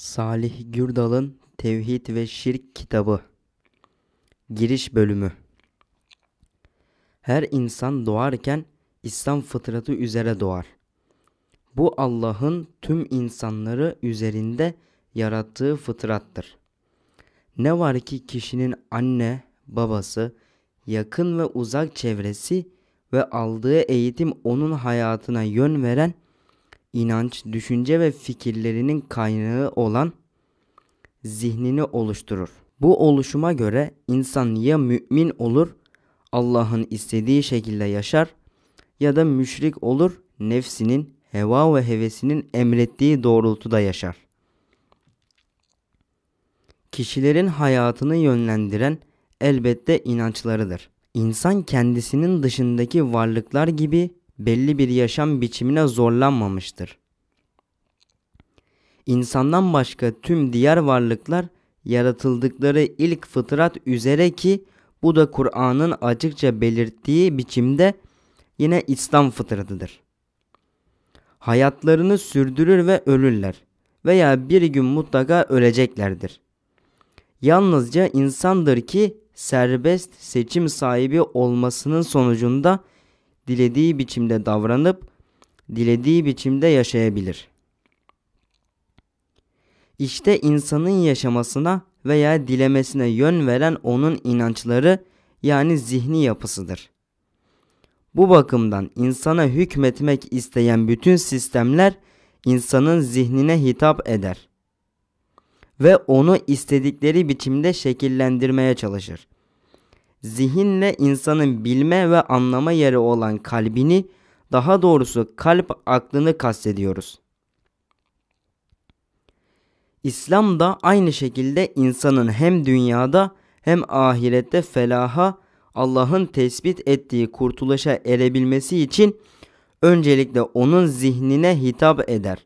Salih Gürdal'ın Tevhid ve Şirk kitabı Giriş bölümü Her insan doğarken İslam fıtratı üzere doğar. Bu Allah'ın tüm insanları üzerinde yarattığı fıtrattır. Ne var ki kişinin anne, babası, yakın ve uzak çevresi ve aldığı eğitim onun hayatına yön veren inanç, düşünce ve fikirlerinin kaynağı olan zihnini oluşturur. Bu oluşuma göre insan ya mümin olur, Allah'ın istediği şekilde yaşar ya da müşrik olur, nefsinin, heva ve hevesinin emrettiği doğrultuda yaşar. Kişilerin hayatını yönlendiren elbette inançlarıdır. İnsan kendisinin dışındaki varlıklar gibi belli bir yaşam biçimine zorlanmamıştır. İnsandan başka tüm diğer varlıklar yaratıldıkları ilk fıtrat üzere ki bu da Kur'an'ın açıkça belirttiği biçimde yine İslam fıtratıdır. Hayatlarını sürdürür ve ölürler veya bir gün mutlaka öleceklerdir. Yalnızca insandır ki serbest seçim sahibi olmasının sonucunda dilediği biçimde davranıp dilediği biçimde yaşayabilir. İşte insanın yaşamasına veya dilemesine yön veren onun inançları yani zihni yapısıdır. Bu bakımdan insana hükmetmek isteyen bütün sistemler insanın zihnine hitap eder ve onu istedikleri biçimde şekillendirmeye çalışır zihinle insanın bilme ve anlama yeri olan kalbini, daha doğrusu kalp aklını kastediyoruz. İslam da aynı şekilde insanın hem dünyada hem ahirette felaha, Allah'ın tespit ettiği kurtuluşa erebilmesi için öncelikle onun zihnine hitap eder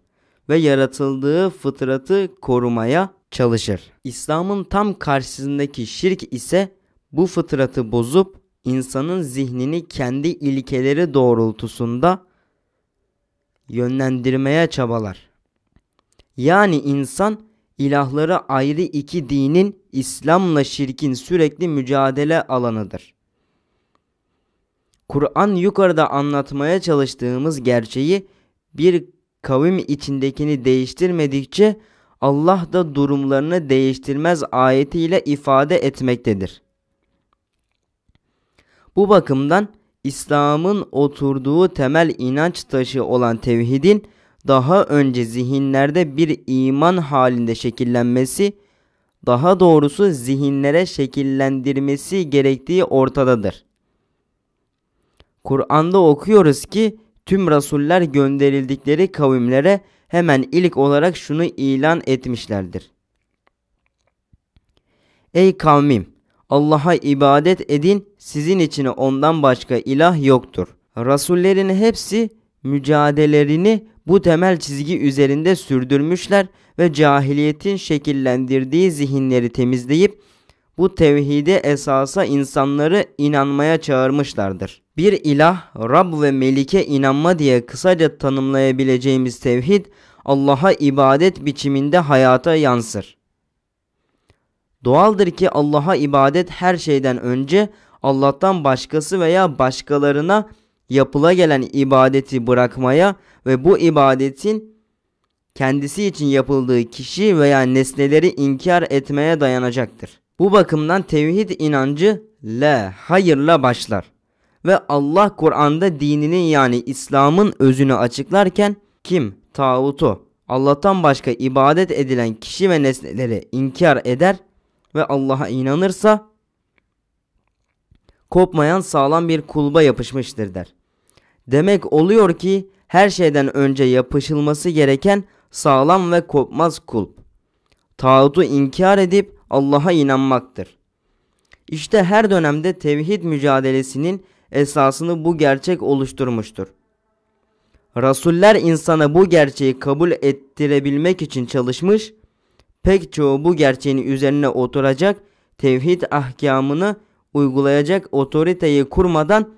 ve yaratıldığı fıtratı korumaya çalışır. İslam'ın tam karşısındaki şirk ise bu fıtratı bozup insanın zihnini kendi ilkeleri doğrultusunda yönlendirmeye çabalar. Yani insan ilahları ayrı iki dinin İslam'la şirkin sürekli mücadele alanıdır. Kur'an yukarıda anlatmaya çalıştığımız gerçeği bir kavim içindekini değiştirmedikçe Allah da durumlarını değiştirmez ayetiyle ifade etmektedir. Bu bakımdan İslam'ın oturduğu temel inanç taşı olan tevhidin daha önce zihinlerde bir iman halinde şekillenmesi, daha doğrusu zihinlere şekillendirmesi gerektiği ortadadır. Kur'an'da okuyoruz ki tüm rasuller gönderildikleri kavimlere hemen ilk olarak şunu ilan etmişlerdir. Ey kavmim Allah'a ibadet edin sizin için ondan başka ilah yoktur. Rasullerin hepsi mücadelelerini bu temel çizgi üzerinde sürdürmüşler ve cahiliyetin şekillendirdiği zihinleri temizleyip bu tevhide esasa insanları inanmaya çağırmışlardır. Bir ilah, Rab ve Melike inanma diye kısaca tanımlayabileceğimiz tevhid Allah'a ibadet biçiminde hayata yansır. Doğaldır ki Allah'a ibadet her şeyden önce Allah'tan başkası veya başkalarına yapıla gelen ibadeti bırakmaya ve bu ibadetin kendisi için yapıldığı kişi veya nesneleri inkar etmeye dayanacaktır. Bu bakımdan tevhid inancı la hayırla başlar ve Allah Kur'an'da dininin yani İslam'ın özünü açıklarken kim tağutu Allah'tan başka ibadet edilen kişi ve nesneleri inkar eder ve Allah'a inanırsa kopmayan sağlam bir kulba yapışmıştır der. Demek oluyor ki her şeyden önce yapışılması gereken sağlam ve kopmaz kulp. Tağutu inkar edip Allah'a inanmaktır. İşte her dönemde tevhid mücadelesinin esasını bu gerçek oluşturmuştur. Rasuller insana bu gerçeği kabul ettirebilmek için çalışmış pek çoğu bu gerçeğin üzerine oturacak, tevhid ahkamını uygulayacak otoriteyi kurmadan,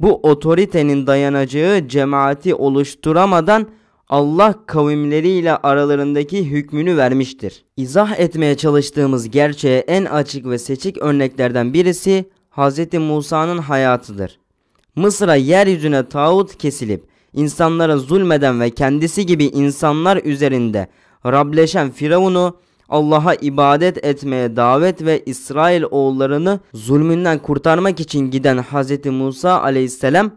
bu otoritenin dayanacağı cemaati oluşturamadan Allah kavimleriyle aralarındaki hükmünü vermiştir. İzah etmeye çalıştığımız gerçeğe en açık ve seçik örneklerden birisi Hz. Musa'nın hayatıdır. Mısır'a yeryüzüne tağut kesilip insanlara zulmeden ve kendisi gibi insanlar üzerinde Rableşen Firavun'u Allah'a ibadet etmeye davet ve İsrail oğullarını zulmünden kurtarmak için giden Hz. Musa aleyhisselam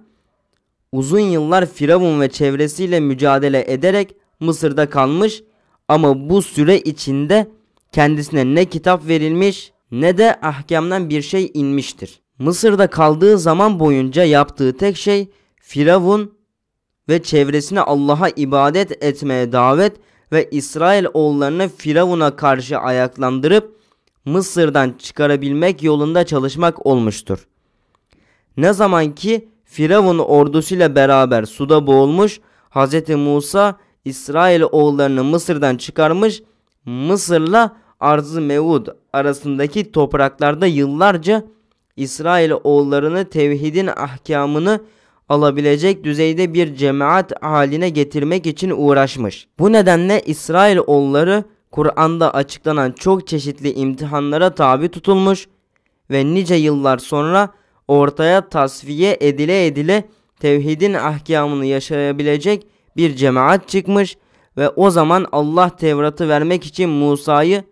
uzun yıllar Firavun ve çevresiyle mücadele ederek Mısır'da kalmış ama bu süre içinde kendisine ne kitap verilmiş ne de ahkamdan bir şey inmiştir. Mısır'da kaldığı zaman boyunca yaptığı tek şey Firavun ve çevresine Allah'a ibadet etmeye davet ve İsrail oğullarını Firavun'a karşı ayaklandırıp Mısır'dan çıkarabilmek yolunda çalışmak olmuştur. Ne zaman ki Firavun ordusuyla beraber suda boğulmuş Hz. Musa İsrail oğullarını Mısır'dan çıkarmış Mısır'la Arz-ı Mevud arasındaki topraklarda yıllarca İsrail oğullarını tevhidin ahkamını alabilecek düzeyde bir cemaat haline getirmek için uğraşmış. Bu nedenle İsrail İsrailoğulları Kur'an'da açıklanan çok çeşitli imtihanlara tabi tutulmuş ve nice yıllar sonra ortaya tasfiye edile edile tevhidin ahkamını yaşayabilecek bir cemaat çıkmış ve o zaman Allah Tevrat'ı vermek için Musa'yı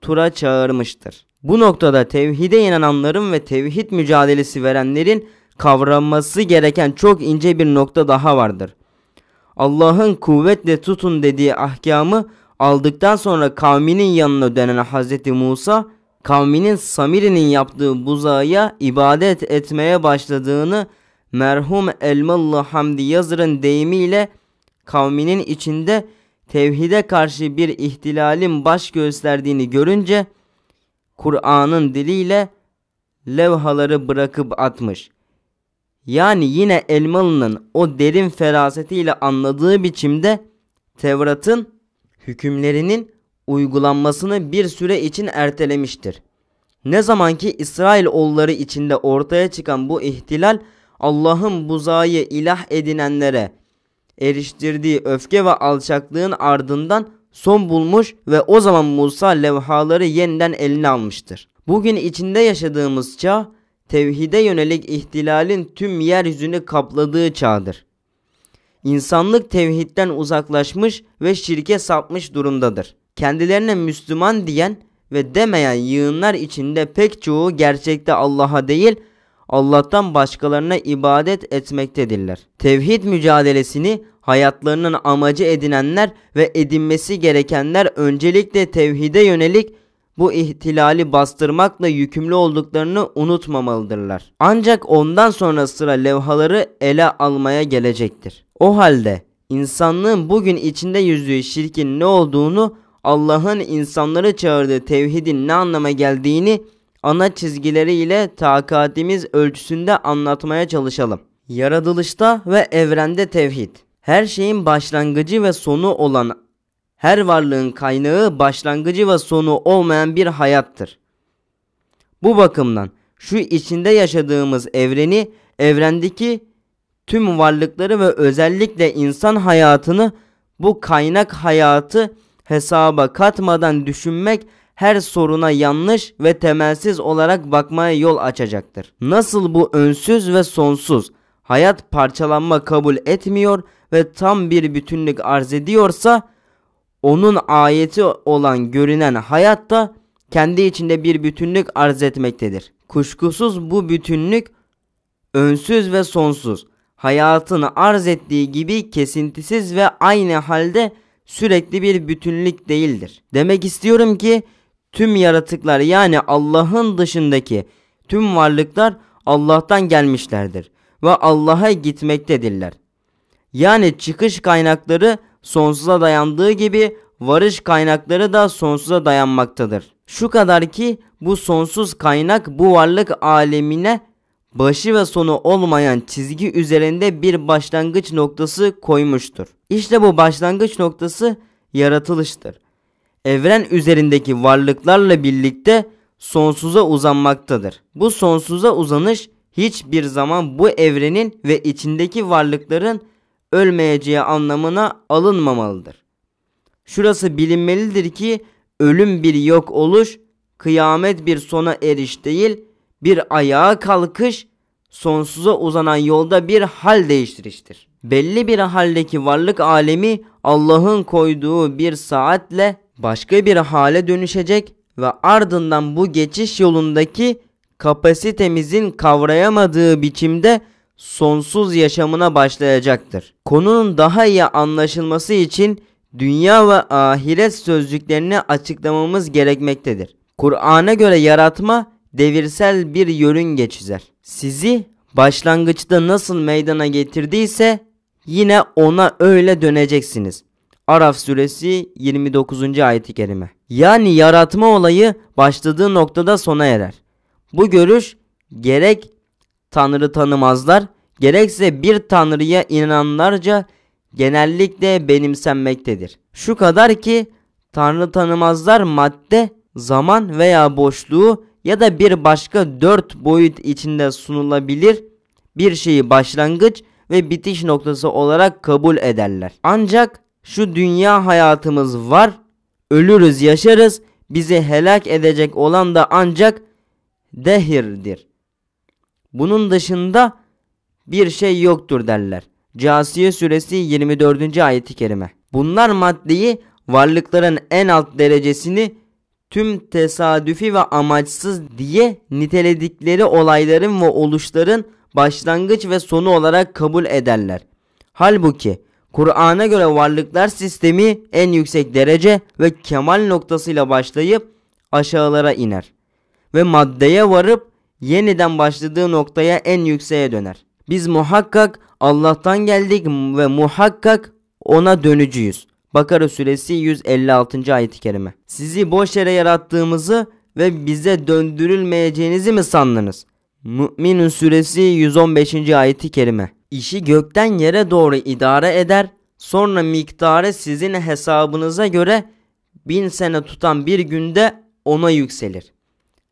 Tur'a çağırmıştır. Bu noktada tevhide inananların ve tevhid mücadelesi verenlerin kavraması gereken çok ince bir nokta daha vardır. Allah'ın kuvvetle tutun dediği ahkamı aldıktan sonra kavminin yanına dönen Hz. Musa, kavminin Samiri'nin yaptığı buzağıya ibadet etmeye başladığını merhum Elmalı Hamdi Yazır'ın deyimiyle kavminin içinde tevhide karşı bir ihtilalin baş gösterdiğini görünce Kur'an'ın diliyle levhaları bırakıp atmış. Yani yine Elmalı'nın o derin ferasetiyle anladığı biçimde Tevrat'ın hükümlerinin uygulanmasını bir süre için ertelemiştir. Ne zamanki İsrail oğulları içinde ortaya çıkan bu ihtilal Allah'ın buzayı ilah edinenlere eriştirdiği öfke ve alçaklığın ardından son bulmuş ve o zaman Musa levhaları yeniden eline almıştır. Bugün içinde yaşadığımız çağ tevhide yönelik ihtilalin tüm yeryüzünü kapladığı çağdır. İnsanlık tevhidden uzaklaşmış ve şirke sapmış durumdadır. Kendilerine Müslüman diyen ve demeyen yığınlar içinde pek çoğu gerçekte Allah'a değil Allah'tan başkalarına ibadet etmektedirler. Tevhid mücadelesini hayatlarının amacı edinenler ve edinmesi gerekenler öncelikle tevhide yönelik bu ihtilali bastırmakla yükümlü olduklarını unutmamalıdırlar. Ancak ondan sonra sıra levhaları ele almaya gelecektir. O halde insanlığın bugün içinde yüzdüğü şirkin ne olduğunu, Allah'ın insanları çağırdığı tevhidin ne anlama geldiğini ana çizgileriyle takatimiz ölçüsünde anlatmaya çalışalım. Yaratılışta ve evrende tevhid. Her şeyin başlangıcı ve sonu olan her varlığın kaynağı başlangıcı ve sonu olmayan bir hayattır. Bu bakımdan şu içinde yaşadığımız evreni, evrendeki tüm varlıkları ve özellikle insan hayatını bu kaynak hayatı hesaba katmadan düşünmek her soruna yanlış ve temelsiz olarak bakmaya yol açacaktır. Nasıl bu önsüz ve sonsuz hayat parçalanma kabul etmiyor ve tam bir bütünlük arz ediyorsa onun ayeti olan görünen hayat da kendi içinde bir bütünlük arz etmektedir. Kuşkusuz bu bütünlük önsüz ve sonsuz. Hayatın arz ettiği gibi kesintisiz ve aynı halde sürekli bir bütünlük değildir. Demek istiyorum ki tüm yaratıklar yani Allah'ın dışındaki tüm varlıklar Allah'tan gelmişlerdir ve Allah'a gitmektedirler. Yani çıkış kaynakları sonsuza dayandığı gibi varış kaynakları da sonsuza dayanmaktadır. Şu kadar ki bu sonsuz kaynak bu varlık alemine başı ve sonu olmayan çizgi üzerinde bir başlangıç noktası koymuştur. İşte bu başlangıç noktası yaratılıştır. Evren üzerindeki varlıklarla birlikte sonsuza uzanmaktadır. Bu sonsuza uzanış hiçbir zaman bu evrenin ve içindeki varlıkların ölmeyeceği anlamına alınmamalıdır. Şurası bilinmelidir ki ölüm bir yok oluş, kıyamet bir sona eriş değil, bir ayağa kalkış, sonsuza uzanan yolda bir hal değiştiriştir. Belli bir haldeki varlık alemi Allah'ın koyduğu bir saatle başka bir hale dönüşecek ve ardından bu geçiş yolundaki kapasitemizin kavrayamadığı biçimde sonsuz yaşamına başlayacaktır. Konunun daha iyi anlaşılması için dünya ve ahiret sözcüklerini açıklamamız gerekmektedir. Kur'an'a göre yaratma devirsel bir yörünge çizer. Sizi başlangıçta nasıl meydana getirdiyse yine ona öyle döneceksiniz. Araf suresi 29. ayet-i kerime. Yani yaratma olayı başladığı noktada sona erer. Bu görüş gerek tanrı tanımazlar gerekse bir tanrıya inananlarca genellikle benimsenmektedir. Şu kadar ki tanrı tanımazlar madde, zaman veya boşluğu ya da bir başka dört boyut içinde sunulabilir bir şeyi başlangıç ve bitiş noktası olarak kabul ederler. Ancak şu dünya hayatımız var, ölürüz yaşarız, bizi helak edecek olan da ancak dehirdir. Bunun dışında bir şey yoktur derler. Casiye suresi 24. ayeti kerime. Bunlar maddeyi varlıkların en alt derecesini tüm tesadüfi ve amaçsız diye niteledikleri olayların ve oluşların başlangıç ve sonu olarak kabul ederler. Halbuki Kur'an'a göre varlıklar sistemi en yüksek derece ve kemal noktasıyla başlayıp aşağılara iner ve maddeye varıp yeniden başladığı noktaya en yükseğe döner. Biz muhakkak Allah'tan geldik ve muhakkak ona dönücüyüz. Bakara suresi 156. ayet-i kerime. Sizi boş yere yarattığımızı ve bize döndürülmeyeceğinizi mi sandınız? Mü'minun suresi 115. ayeti kerime. İşi gökten yere doğru idare eder, sonra miktarı sizin hesabınıza göre bin sene tutan bir günde ona yükselir.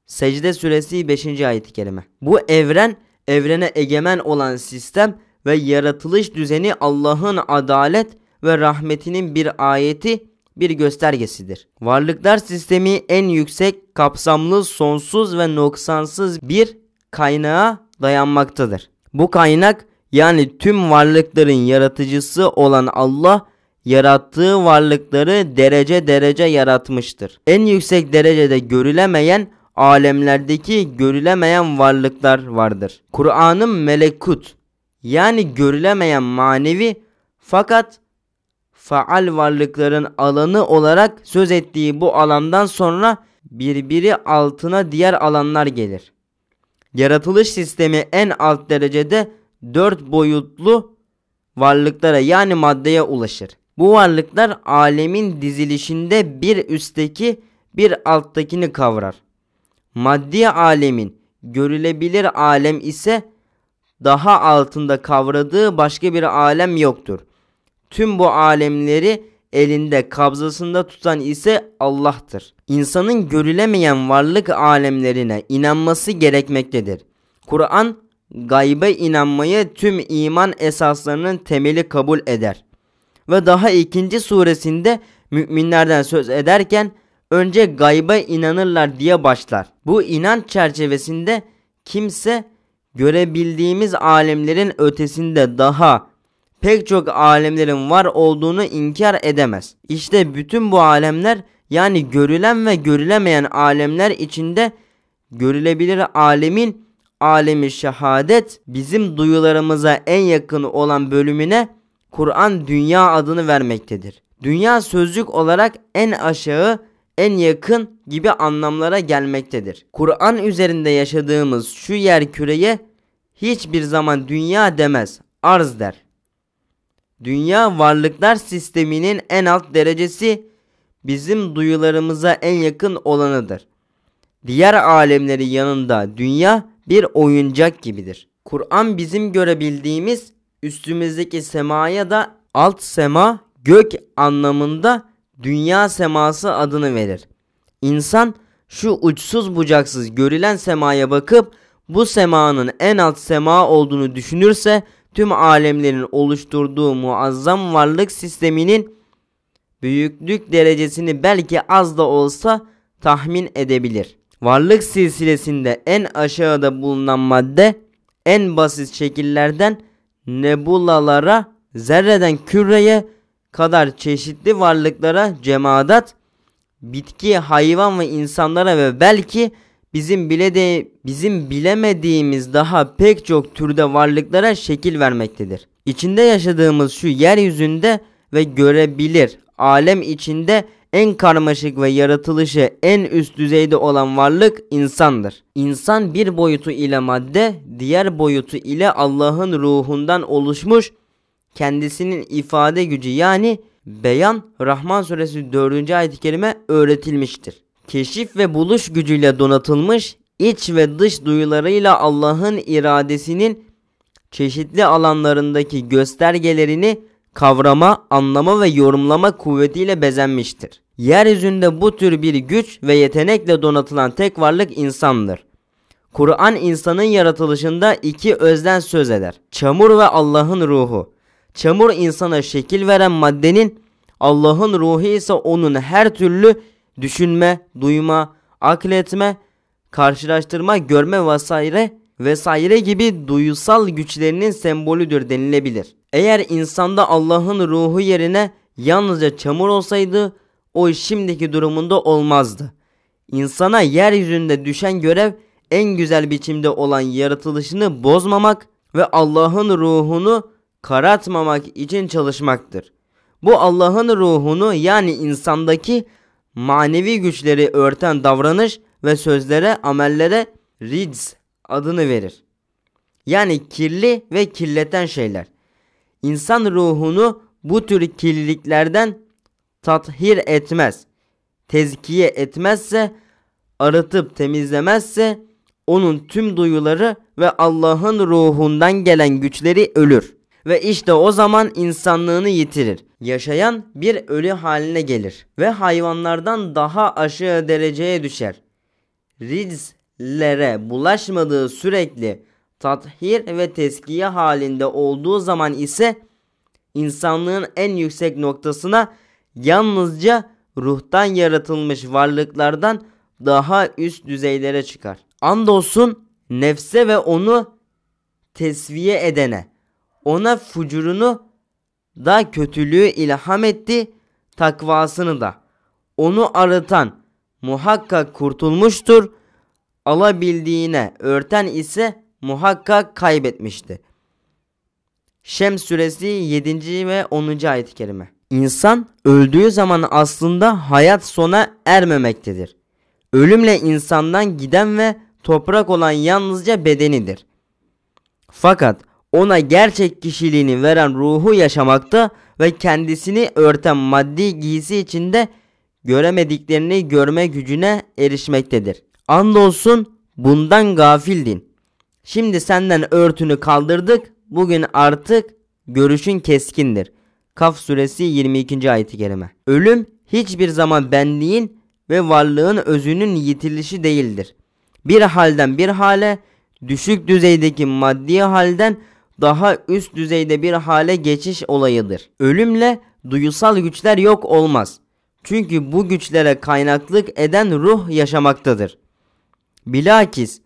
Secde suresi 5. ayet-i kerime. Bu evren, evrene egemen olan sistem ve yaratılış düzeni Allah'ın adalet ve rahmetinin bir ayeti, bir göstergesidir. Varlıklar sistemi en yüksek, kapsamlı, sonsuz ve noksansız bir kaynağa dayanmaktadır. Bu kaynak yani tüm varlıkların yaratıcısı olan Allah yarattığı varlıkları derece derece yaratmıştır. En yüksek derecede görülemeyen alemlerdeki görülemeyen varlıklar vardır. Kur'an'ın melekut yani görülemeyen manevi fakat faal varlıkların alanı olarak söz ettiği bu alandan sonra birbiri altına diğer alanlar gelir. Yaratılış sistemi en alt derecede dört boyutlu varlıklara yani maddeye ulaşır. Bu varlıklar alemin dizilişinde bir üstteki bir alttakini kavrar. Maddi alemin görülebilir alem ise daha altında kavradığı başka bir alem yoktur. Tüm bu alemleri elinde kabzasında tutan ise Allah'tır. İnsanın görülemeyen varlık alemlerine inanması gerekmektedir. Kur'an gaybe inanmayı tüm iman esaslarının temeli kabul eder. Ve daha ikinci suresinde müminlerden söz ederken önce gayba inanırlar diye başlar. Bu inanç çerçevesinde kimse görebildiğimiz alemlerin ötesinde daha pek çok alemlerin var olduğunu inkar edemez. İşte bütün bu alemler yani görülen ve görülemeyen alemler içinde görülebilir alemin alemi şehadet bizim duyularımıza en yakın olan bölümüne Kur'an dünya adını vermektedir. Dünya sözlük olarak en aşağı en yakın gibi anlamlara gelmektedir. Kur'an üzerinde yaşadığımız şu yer küreye hiçbir zaman dünya demez, arz der. Dünya varlıklar sisteminin en alt derecesi bizim duyularımıza en yakın olanıdır. Diğer alemleri yanında dünya bir oyuncak gibidir. Kur'an bizim görebildiğimiz üstümüzdeki semaya da alt sema, gök anlamında dünya seması adını verir. İnsan şu uçsuz bucaksız görülen semaya bakıp bu semanın en alt sema olduğunu düşünürse tüm alemlerin oluşturduğu muazzam varlık sisteminin büyüklük derecesini belki az da olsa tahmin edebilir. Varlık silsilesinde en aşağıda bulunan madde en basit şekillerden nebulalara, zerreden küreye, kadar çeşitli varlıklara cemaat, bitki, hayvan ve insanlara ve belki bizim bile de bizim bilemediğimiz daha pek çok türde varlıklara şekil vermektedir. İçinde yaşadığımız şu yeryüzünde ve görebilir alem içinde en karmaşık ve yaratılışı en üst düzeyde olan varlık insandır. İnsan bir boyutu ile madde, diğer boyutu ile Allah'ın ruhundan oluşmuş kendisinin ifade gücü yani beyan Rahman suresi 4. ayet-i kerime öğretilmiştir. Keşif ve buluş gücüyle donatılmış iç ve dış duyularıyla Allah'ın iradesinin çeşitli alanlarındaki göstergelerini kavrama, anlama ve yorumlama kuvvetiyle bezenmiştir. Yeryüzünde bu tür bir güç ve yetenekle donatılan tek varlık insandır. Kur'an insanın yaratılışında iki özden söz eder. Çamur ve Allah'ın ruhu. Çamur insana şekil veren maddenin, Allah'ın ruhu ise onun her türlü düşünme, duyma, akletme, karşılaştırma, görme vesaire vesaire gibi duyusal güçlerinin sembolüdür denilebilir. Eğer insanda Allah'ın ruhu yerine yalnızca çamur olsaydı o şimdiki durumunda olmazdı. İnsana yeryüzünde düşen görev en güzel biçimde olan yaratılışını bozmamak ve Allah'ın ruhunu karartmamak için çalışmaktır. Bu Allah'ın ruhunu yani insandaki manevi güçleri örten davranış ve sözlere, amellere rids adını verir. Yani kirli ve kirleten şeyler. İnsan ruhunu bu tür kirliliklerden tathir etmez. Tezkiye etmezse, arıtıp temizlemezse onun tüm duyuları ve Allah'ın ruhundan gelen güçleri ölür.'' ve işte o zaman insanlığını yitirir. Yaşayan bir ölü haline gelir ve hayvanlardan daha aşağı dereceye düşer. Rizlere bulaşmadığı sürekli tathir ve teskiye halinde olduğu zaman ise insanlığın en yüksek noktasına yalnızca ruhtan yaratılmış varlıklardan daha üst düzeylere çıkar. Andolsun nefse ve onu tesviye edene ona fucurunu da kötülüğü ilham etti, takvasını da. Onu arıtan muhakkak kurtulmuştur, alabildiğine örten ise muhakkak kaybetmişti. Şem suresi 7. ve 10. ayet-i kerime. İnsan öldüğü zaman aslında hayat sona ermemektedir. Ölümle insandan giden ve toprak olan yalnızca bedenidir. Fakat ona gerçek kişiliğini veren ruhu yaşamakta ve kendisini örten maddi giysi içinde göremediklerini görme gücüne erişmektedir. Andolsun bundan gafildin. Şimdi senden örtünü kaldırdık. Bugün artık görüşün keskindir. Kaf suresi 22. ayeti kerime. Ölüm hiçbir zaman benliğin ve varlığın özünün yitilişi değildir. Bir halden bir hale, düşük düzeydeki maddi halden daha üst düzeyde bir hale geçiş olayıdır. Ölümle duyusal güçler yok olmaz. Çünkü bu güçlere kaynaklık eden ruh yaşamaktadır. Bilakis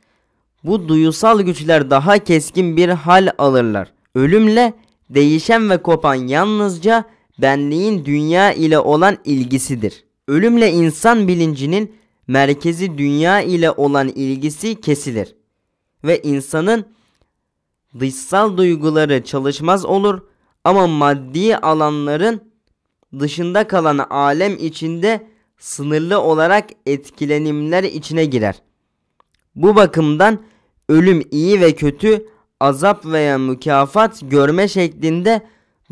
bu duyusal güçler daha keskin bir hal alırlar. Ölümle değişen ve kopan yalnızca benliğin dünya ile olan ilgisidir. Ölümle insan bilincinin merkezi dünya ile olan ilgisi kesilir ve insanın dışsal duyguları çalışmaz olur ama maddi alanların dışında kalan alem içinde sınırlı olarak etkilenimler içine girer. Bu bakımdan ölüm iyi ve kötü, azap veya mükafat görme şeklinde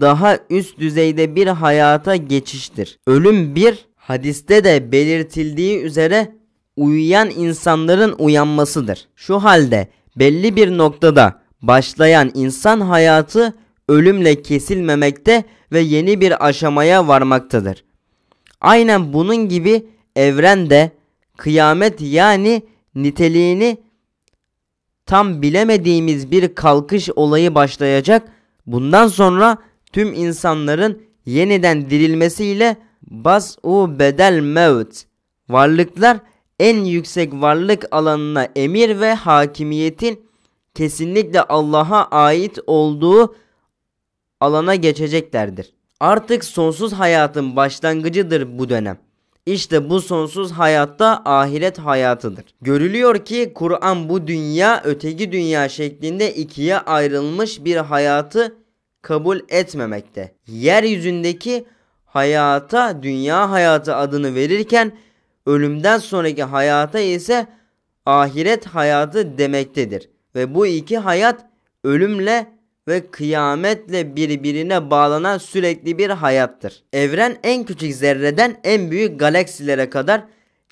daha üst düzeyde bir hayata geçiştir. Ölüm bir, hadiste de belirtildiği üzere uyuyan insanların uyanmasıdır. Şu halde belli bir noktada başlayan insan hayatı ölümle kesilmemekte ve yeni bir aşamaya varmaktadır. Aynen bunun gibi evren de kıyamet yani niteliğini tam bilemediğimiz bir kalkış olayı başlayacak. Bundan sonra tüm insanların yeniden dirilmesiyle bas-u bedel mevt varlıklar en yüksek varlık alanına emir ve hakimiyetin kesinlikle Allah'a ait olduğu alana geçeceklerdir. Artık sonsuz hayatın başlangıcıdır bu dönem. İşte bu sonsuz hayatta ahiret hayatıdır. Görülüyor ki Kur'an bu dünya öteki dünya şeklinde ikiye ayrılmış bir hayatı kabul etmemekte. Yeryüzündeki hayata dünya hayatı adını verirken ölümden sonraki hayata ise ahiret hayatı demektedir. Ve bu iki hayat ölümle ve kıyametle birbirine bağlanan sürekli bir hayattır. Evren en küçük zerreden en büyük galaksilere kadar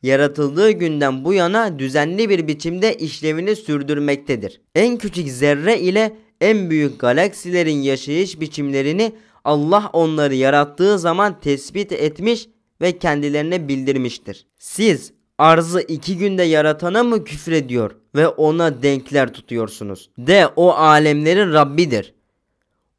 yaratıldığı günden bu yana düzenli bir biçimde işlevini sürdürmektedir. En küçük zerre ile en büyük galaksilerin yaşayış biçimlerini Allah onları yarattığı zaman tespit etmiş ve kendilerine bildirmiştir. Siz arzı iki günde yaratana mı küfrediyor ve ona denkler tutuyorsunuz? De o alemlerin Rabbidir.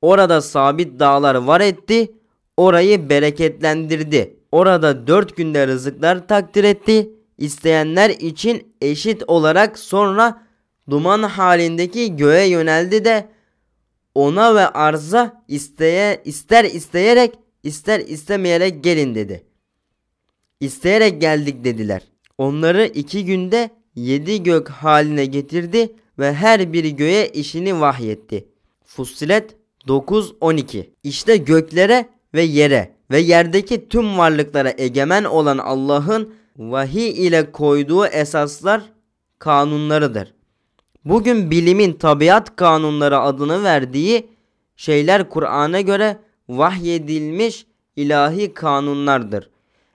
Orada sabit dağlar var etti, orayı bereketlendirdi. Orada dört günde rızıklar takdir etti. İsteyenler için eşit olarak sonra duman halindeki göğe yöneldi de ona ve arza isteye, ister isteyerek ister istemeyerek gelin dedi. İsteyerek geldik dediler. Onları iki günde yedi gök haline getirdi ve her biri göğe işini vahyetti. Fussilet 9-12 İşte göklere ve yere ve yerdeki tüm varlıklara egemen olan Allah'ın vahiy ile koyduğu esaslar kanunlarıdır. Bugün bilimin tabiat kanunları adını verdiği şeyler Kur'an'a göre vahyedilmiş ilahi kanunlardır.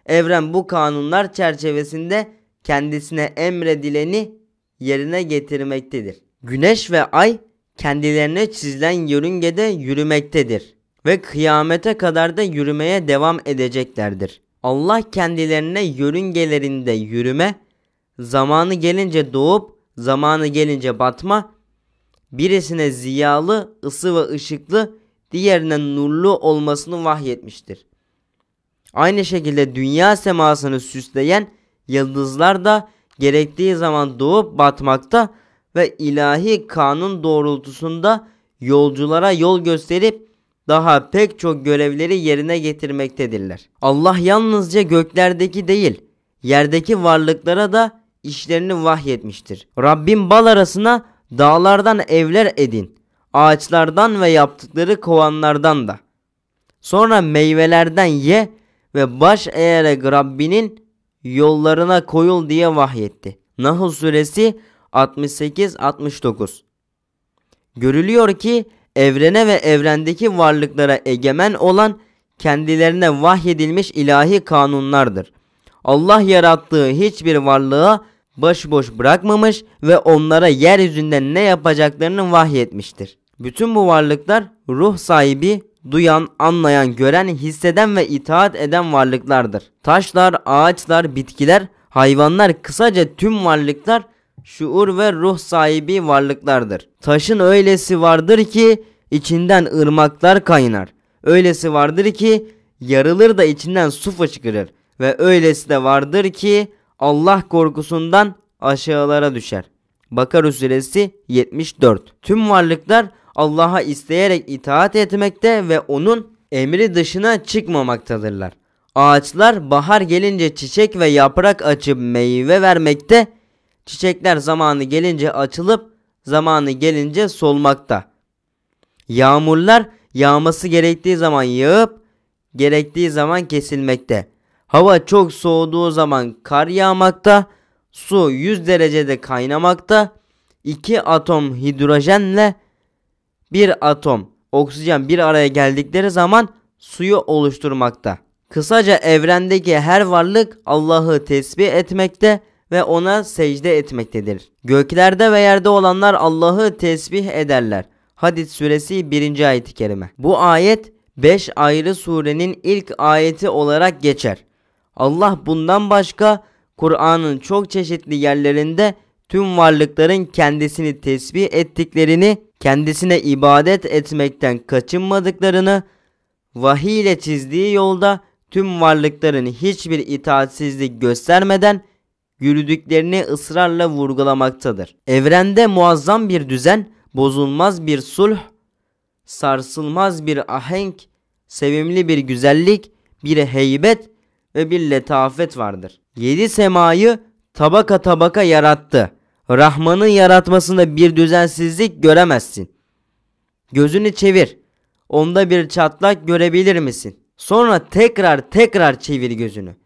Evren bu kanunlar çerçevesinde kendisine emredileni yerine getirmektedir. Güneş ve ay kendilerine çizilen yörüngede yürümektedir ve kıyamete kadar da yürümeye devam edeceklerdir. Allah kendilerine yörüngelerinde yürüme, zamanı gelince doğup zamanı gelince batma, birisine ziyalı, ısı ve ışıklı, diğerine nurlu olmasını vahyetmiştir. Aynı şekilde dünya semasını süsleyen Yıldızlar da gerektiği zaman doğup batmakta ve ilahi kanun doğrultusunda yolculara yol gösterip daha pek çok görevleri yerine getirmektedirler. Allah yalnızca göklerdeki değil, yerdeki varlıklara da işlerini vahyetmiştir. Rabbim bal arasına dağlardan evler edin, ağaçlardan ve yaptıkları kovanlardan da. Sonra meyvelerden ye ve baş eğerek Rabbinin yollarına koyul diye vahyetti. Nahl suresi 68-69 Görülüyor ki evrene ve evrendeki varlıklara egemen olan kendilerine vahyedilmiş ilahi kanunlardır. Allah yarattığı hiçbir varlığa başıboş bırakmamış ve onlara yeryüzünde ne yapacaklarını vahyetmiştir. Bütün bu varlıklar ruh sahibi, duyan, anlayan, gören, hisseden ve itaat eden varlıklardır. Taşlar, ağaçlar, bitkiler, hayvanlar, kısaca tüm varlıklar şuur ve ruh sahibi varlıklardır. Taşın öylesi vardır ki içinden ırmaklar kaynar. Öylesi vardır ki yarılır da içinden su fışkırır ve öylesi de vardır ki Allah korkusundan aşağılara düşer. Bakara suresi 74. Tüm varlıklar Allah'a isteyerek itaat etmekte ve onun emri dışına çıkmamaktadırlar. Ağaçlar bahar gelince çiçek ve yaprak açıp meyve vermekte, çiçekler zamanı gelince açılıp zamanı gelince solmakta. Yağmurlar yağması gerektiği zaman yağıp gerektiği zaman kesilmekte. Hava çok soğuduğu zaman kar yağmakta, su 100 derecede kaynamakta, iki atom hidrojenle bir atom oksijen bir araya geldikleri zaman suyu oluşturmakta. Kısaca evrendeki her varlık Allah'ı tesbih etmekte ve ona secde etmektedir. Göklerde ve yerde olanlar Allah'ı tesbih ederler. Hadid suresi 1. ayet-i kerime. Bu ayet 5 ayrı surenin ilk ayeti olarak geçer. Allah bundan başka Kur'an'ın çok çeşitli yerlerinde tüm varlıkların kendisini tesbih ettiklerini kendisine ibadet etmekten kaçınmadıklarını, vahiy ile çizdiği yolda tüm varlıkların hiçbir itaatsizlik göstermeden yürüdüklerini ısrarla vurgulamaktadır. Evrende muazzam bir düzen, bozulmaz bir sulh, sarsılmaz bir ahenk, sevimli bir güzellik, bir heybet ve bir letafet vardır. Yedi semayı tabaka tabaka yarattı. Rahman'ın yaratmasında bir düzensizlik göremezsin. Gözünü çevir. Onda bir çatlak görebilir misin? Sonra tekrar tekrar çevir gözünü.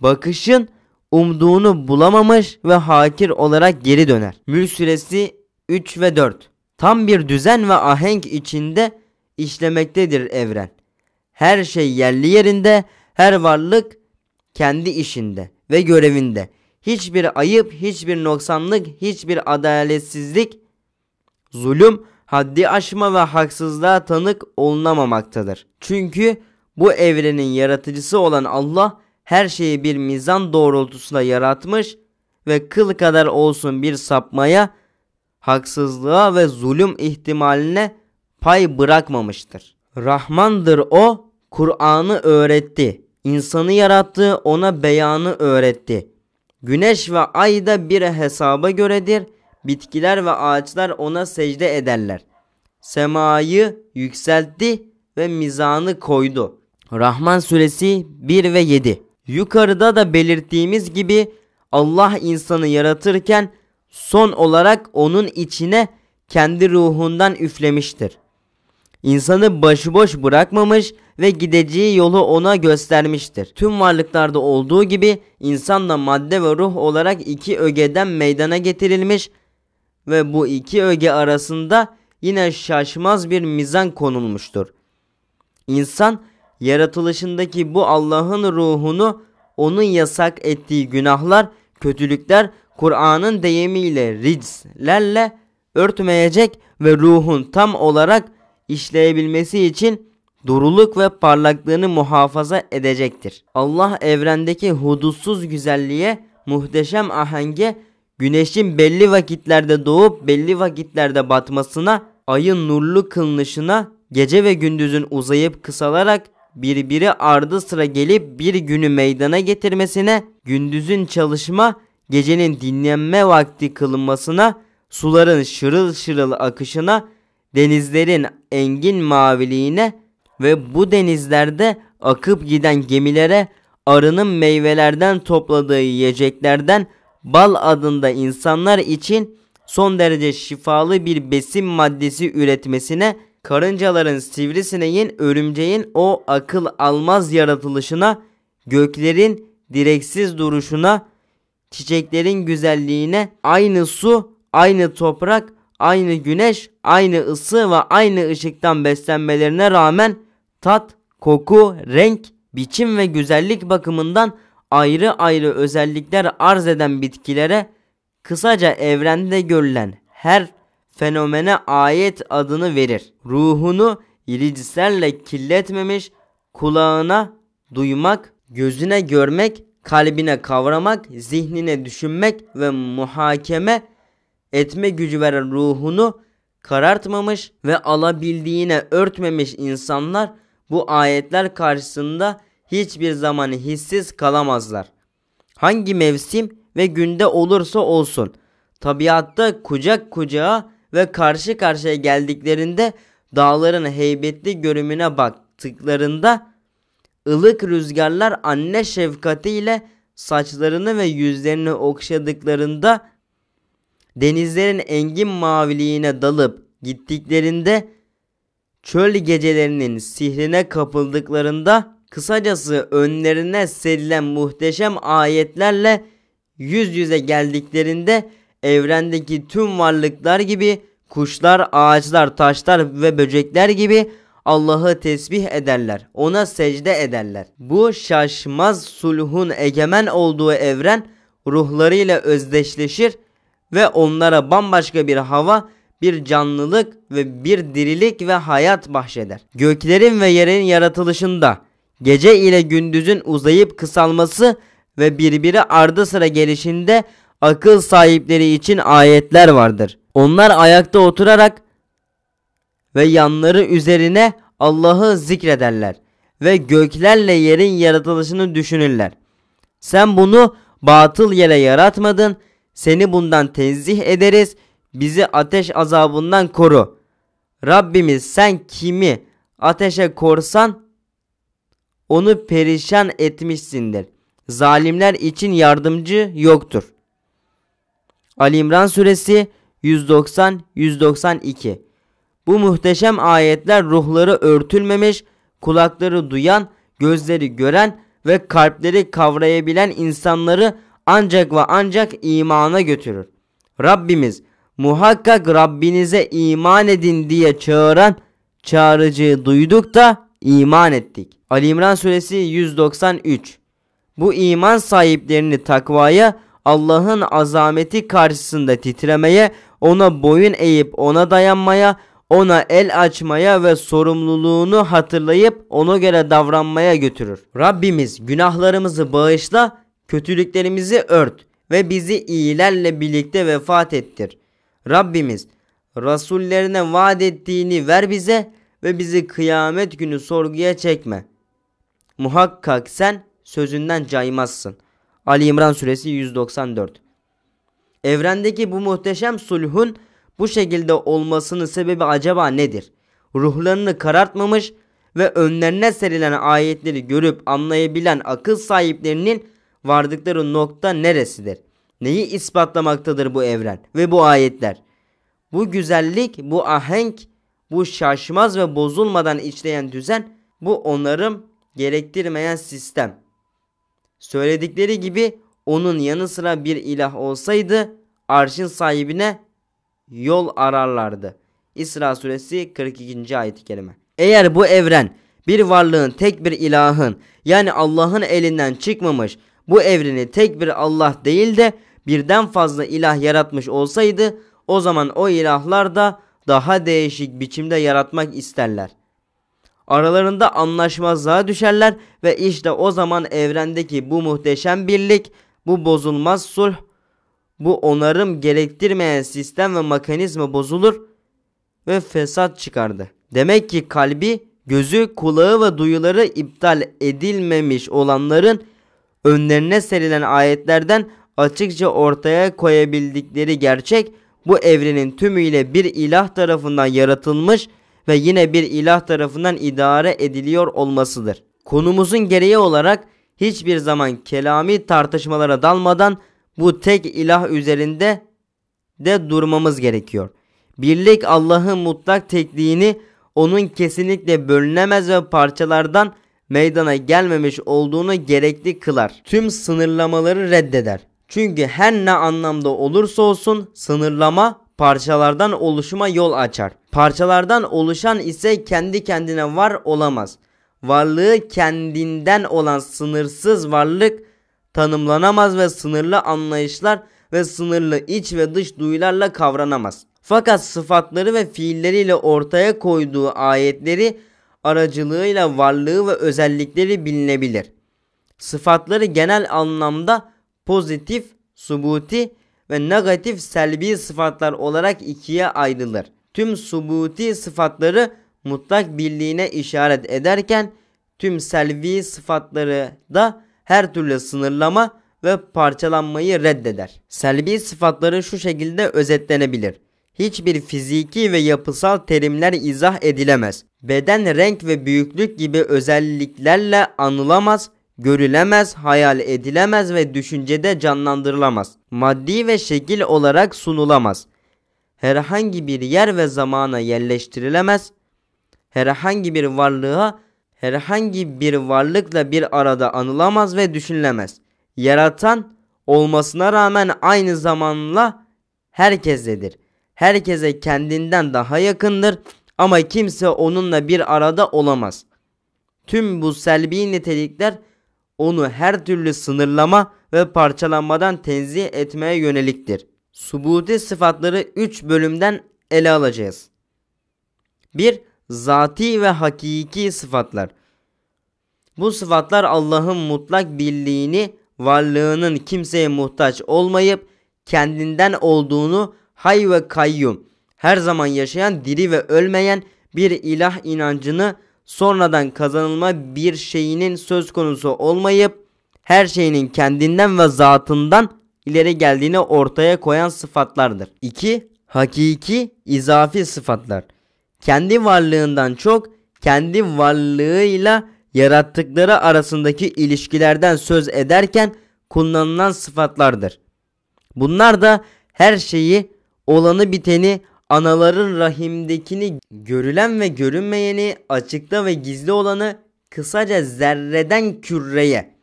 Bakışın umduğunu bulamamış ve hakir olarak geri döner. Mülk suresi 3 ve 4. Tam bir düzen ve ahenk içinde işlemektedir evren. Her şey yerli yerinde, her varlık kendi işinde ve görevinde hiçbir ayıp, hiçbir noksanlık, hiçbir adaletsizlik, zulüm, haddi aşma ve haksızlığa tanık olunamamaktadır. Çünkü bu evrenin yaratıcısı olan Allah her şeyi bir mizan doğrultusunda yaratmış ve kıl kadar olsun bir sapmaya, haksızlığa ve zulüm ihtimaline pay bırakmamıştır. Rahmandır o, Kur'an'ı öğretti. İnsanı yarattı, ona beyanı öğretti. Güneş ve ay da bir hesaba göredir. Bitkiler ve ağaçlar ona secde ederler. Semayı yükseltti ve mizanı koydu. Rahman suresi 1 ve 7. Yukarıda da belirttiğimiz gibi Allah insanı yaratırken son olarak onun içine kendi ruhundan üflemiştir insanı başıboş bırakmamış ve gideceği yolu ona göstermiştir. Tüm varlıklarda olduğu gibi insan da madde ve ruh olarak iki ögeden meydana getirilmiş ve bu iki öge arasında yine şaşmaz bir mizan konulmuştur. İnsan yaratılışındaki bu Allah'ın ruhunu onun yasak ettiği günahlar, kötülükler Kur'an'ın deyimiyle riclerle örtmeyecek ve ruhun tam olarak işleyebilmesi için duruluk ve parlaklığını muhafaza edecektir. Allah evrendeki hudutsuz güzelliğe, muhteşem ahenge, güneşin belli vakitlerde doğup belli vakitlerde batmasına, ayın nurlu kılınışına, gece ve gündüzün uzayıp kısalarak birbiri ardı sıra gelip bir günü meydana getirmesine, gündüzün çalışma, gecenin dinlenme vakti kılınmasına, suların şırıl şırıl akışına, denizlerin engin maviliğine ve bu denizlerde akıp giden gemilere arının meyvelerden topladığı yiyeceklerden bal adında insanlar için son derece şifalı bir besin maddesi üretmesine, karıncaların, sivrisineğin, örümceğin o akıl almaz yaratılışına, göklerin direksiz duruşuna, çiçeklerin güzelliğine, aynı su, aynı toprak, aynı güneş, aynı ısı ve aynı ışıktan beslenmelerine rağmen tat, koku, renk, biçim ve güzellik bakımından ayrı ayrı özellikler arz eden bitkilere kısaca evrende görülen her fenomene ayet adını verir. Ruhunu irislerle kirletmemiş, kulağına duymak, gözüne görmek, kalbine kavramak, zihnine düşünmek ve muhakeme etme gücü veren ruhunu karartmamış ve alabildiğine örtmemiş insanlar bu ayetler karşısında hiçbir zaman hissiz kalamazlar. Hangi mevsim ve günde olursa olsun tabiatta kucak kucağa ve karşı karşıya geldiklerinde dağların heybetli görümüne baktıklarında ılık rüzgarlar anne şefkatiyle saçlarını ve yüzlerini okşadıklarında denizlerin engin maviliğine dalıp gittiklerinde çöl gecelerinin sihrine kapıldıklarında kısacası önlerine serilen muhteşem ayetlerle yüz yüze geldiklerinde evrendeki tüm varlıklar gibi kuşlar, ağaçlar, taşlar ve böcekler gibi Allah'ı tesbih ederler. Ona secde ederler. Bu şaşmaz sulhun egemen olduğu evren ruhlarıyla özdeşleşir ve onlara bambaşka bir hava, bir canlılık ve bir dirilik ve hayat bahşeder. Göklerin ve yerin yaratılışında gece ile gündüzün uzayıp kısalması ve birbiri ardı sıra gelişinde akıl sahipleri için ayetler vardır. Onlar ayakta oturarak ve yanları üzerine Allah'ı zikrederler ve göklerle yerin yaratılışını düşünürler. Sen bunu batıl yere yaratmadın.'' Seni bundan tenzih ederiz. Bizi ateş azabından koru. Rabbimiz sen kimi ateşe korsan onu perişan etmişsindir. Zalimler için yardımcı yoktur. Ali İmran suresi 190-192 Bu muhteşem ayetler ruhları örtülmemiş, kulakları duyan, gözleri gören ve kalpleri kavrayabilen insanları ancak ve ancak imana götürür. Rabbimiz muhakkak Rabbinize iman edin diye çağıran çağrıcıyı duyduk da iman ettik. Ali İmran suresi 193 Bu iman sahiplerini takvaya Allah'ın azameti karşısında titremeye, ona boyun eğip ona dayanmaya, ona el açmaya ve sorumluluğunu hatırlayıp ona göre davranmaya götürür. Rabbimiz günahlarımızı bağışla kötülüklerimizi ört ve bizi iyilerle birlikte vefat ettir. Rabbimiz rasullerine vaat ettiğini ver bize ve bizi kıyamet günü sorguya çekme. Muhakkak sen sözünden caymazsın. Ali İmran suresi 194 Evrendeki bu muhteşem sulhun bu şekilde olmasının sebebi acaba nedir? Ruhlarını karartmamış ve önlerine serilen ayetleri görüp anlayabilen akıl sahiplerinin vardıkları nokta neresidir? Neyi ispatlamaktadır bu evren ve bu ayetler? Bu güzellik, bu ahenk, bu şaşmaz ve bozulmadan işleyen düzen, bu onarım gerektirmeyen sistem. Söyledikleri gibi onun yanı sıra bir ilah olsaydı arşın sahibine yol ararlardı. İsra suresi 42. ayet-i kerime. Eğer bu evren bir varlığın tek bir ilahın yani Allah'ın elinden çıkmamış bu evreni tek bir Allah değil de birden fazla ilah yaratmış olsaydı o zaman o ilahlar da daha değişik biçimde yaratmak isterler. Aralarında anlaşmazlığa düşerler ve işte o zaman evrendeki bu muhteşem birlik, bu bozulmaz sulh, bu onarım gerektirmeyen sistem ve mekanizma bozulur ve fesat çıkardı. Demek ki kalbi, gözü, kulağı ve duyuları iptal edilmemiş olanların önlerine serilen ayetlerden açıkça ortaya koyabildikleri gerçek bu evrenin tümüyle bir ilah tarafından yaratılmış ve yine bir ilah tarafından idare ediliyor olmasıdır. Konumuzun gereği olarak hiçbir zaman kelami tartışmalara dalmadan bu tek ilah üzerinde de durmamız gerekiyor. Birlik Allah'ın mutlak tekliğini onun kesinlikle bölünemez ve parçalardan meydana gelmemiş olduğunu gerekli kılar. Tüm sınırlamaları reddeder. Çünkü her ne anlamda olursa olsun sınırlama parçalardan oluşuma yol açar. Parçalardan oluşan ise kendi kendine var olamaz. Varlığı kendinden olan sınırsız varlık tanımlanamaz ve sınırlı anlayışlar ve sınırlı iç ve dış duyularla kavranamaz. Fakat sıfatları ve fiilleriyle ortaya koyduğu ayetleri aracılığıyla varlığı ve özellikleri bilinebilir. Sıfatları genel anlamda pozitif, subuti ve negatif selbi sıfatlar olarak ikiye ayrılır. Tüm subuti sıfatları mutlak birliğine işaret ederken tüm selvi sıfatları da her türlü sınırlama ve parçalanmayı reddeder. Selbi sıfatları şu şekilde özetlenebilir hiçbir fiziki ve yapısal terimler izah edilemez. Beden renk ve büyüklük gibi özelliklerle anılamaz, görülemez, hayal edilemez ve düşüncede canlandırılamaz. Maddi ve şekil olarak sunulamaz. Herhangi bir yer ve zamana yerleştirilemez. Herhangi bir varlığa herhangi bir varlıkla bir arada anılamaz ve düşünülemez. Yaratan olmasına rağmen aynı zamanla herkestedir herkese kendinden daha yakındır ama kimse onunla bir arada olamaz. Tüm bu selbi nitelikler onu her türlü sınırlama ve parçalanmadan tenzih etmeye yöneliktir. Subuti sıfatları 3 bölümden ele alacağız. 1. Zati ve hakiki sıfatlar. Bu sıfatlar Allah'ın mutlak birliğini, varlığının kimseye muhtaç olmayıp kendinden olduğunu hay ve kayyum, her zaman yaşayan, diri ve ölmeyen bir ilah inancını sonradan kazanılma bir şeyinin söz konusu olmayıp her şeyinin kendinden ve zatından ileri geldiğini ortaya koyan sıfatlardır. 2. Hakiki izafi sıfatlar. Kendi varlığından çok kendi varlığıyla yarattıkları arasındaki ilişkilerden söz ederken kullanılan sıfatlardır. Bunlar da her şeyi olanı biteni, anaların rahimdekini, görülen ve görünmeyeni, açıkta ve gizli olanı, kısaca zerreden küreye,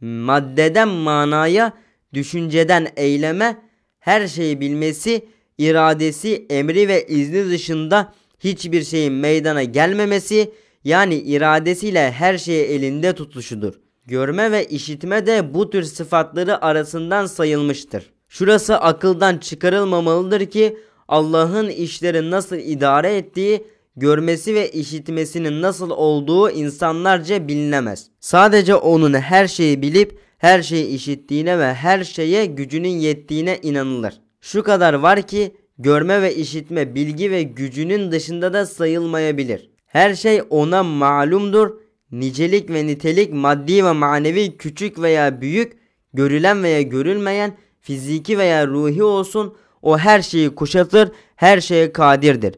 maddeden manaya, düşünceden eyleme, her şeyi bilmesi, iradesi, emri ve izni dışında hiçbir şeyin meydana gelmemesi, yani iradesiyle her şeyi elinde tutuşudur. Görme ve işitme de bu tür sıfatları arasından sayılmıştır. Şurası akıldan çıkarılmamalıdır ki Allah'ın işleri nasıl idare ettiği, görmesi ve işitmesinin nasıl olduğu insanlarca bilinemez. Sadece onun her şeyi bilip, her şeyi işittiğine ve her şeye gücünün yettiğine inanılır. Şu kadar var ki görme ve işitme bilgi ve gücünün dışında da sayılmayabilir. Her şey ona malumdur. Nicelik ve nitelik maddi ve manevi küçük veya büyük, görülen veya görülmeyen fiziki veya ruhi olsun o her şeyi kuşatır, her şeye kadirdir.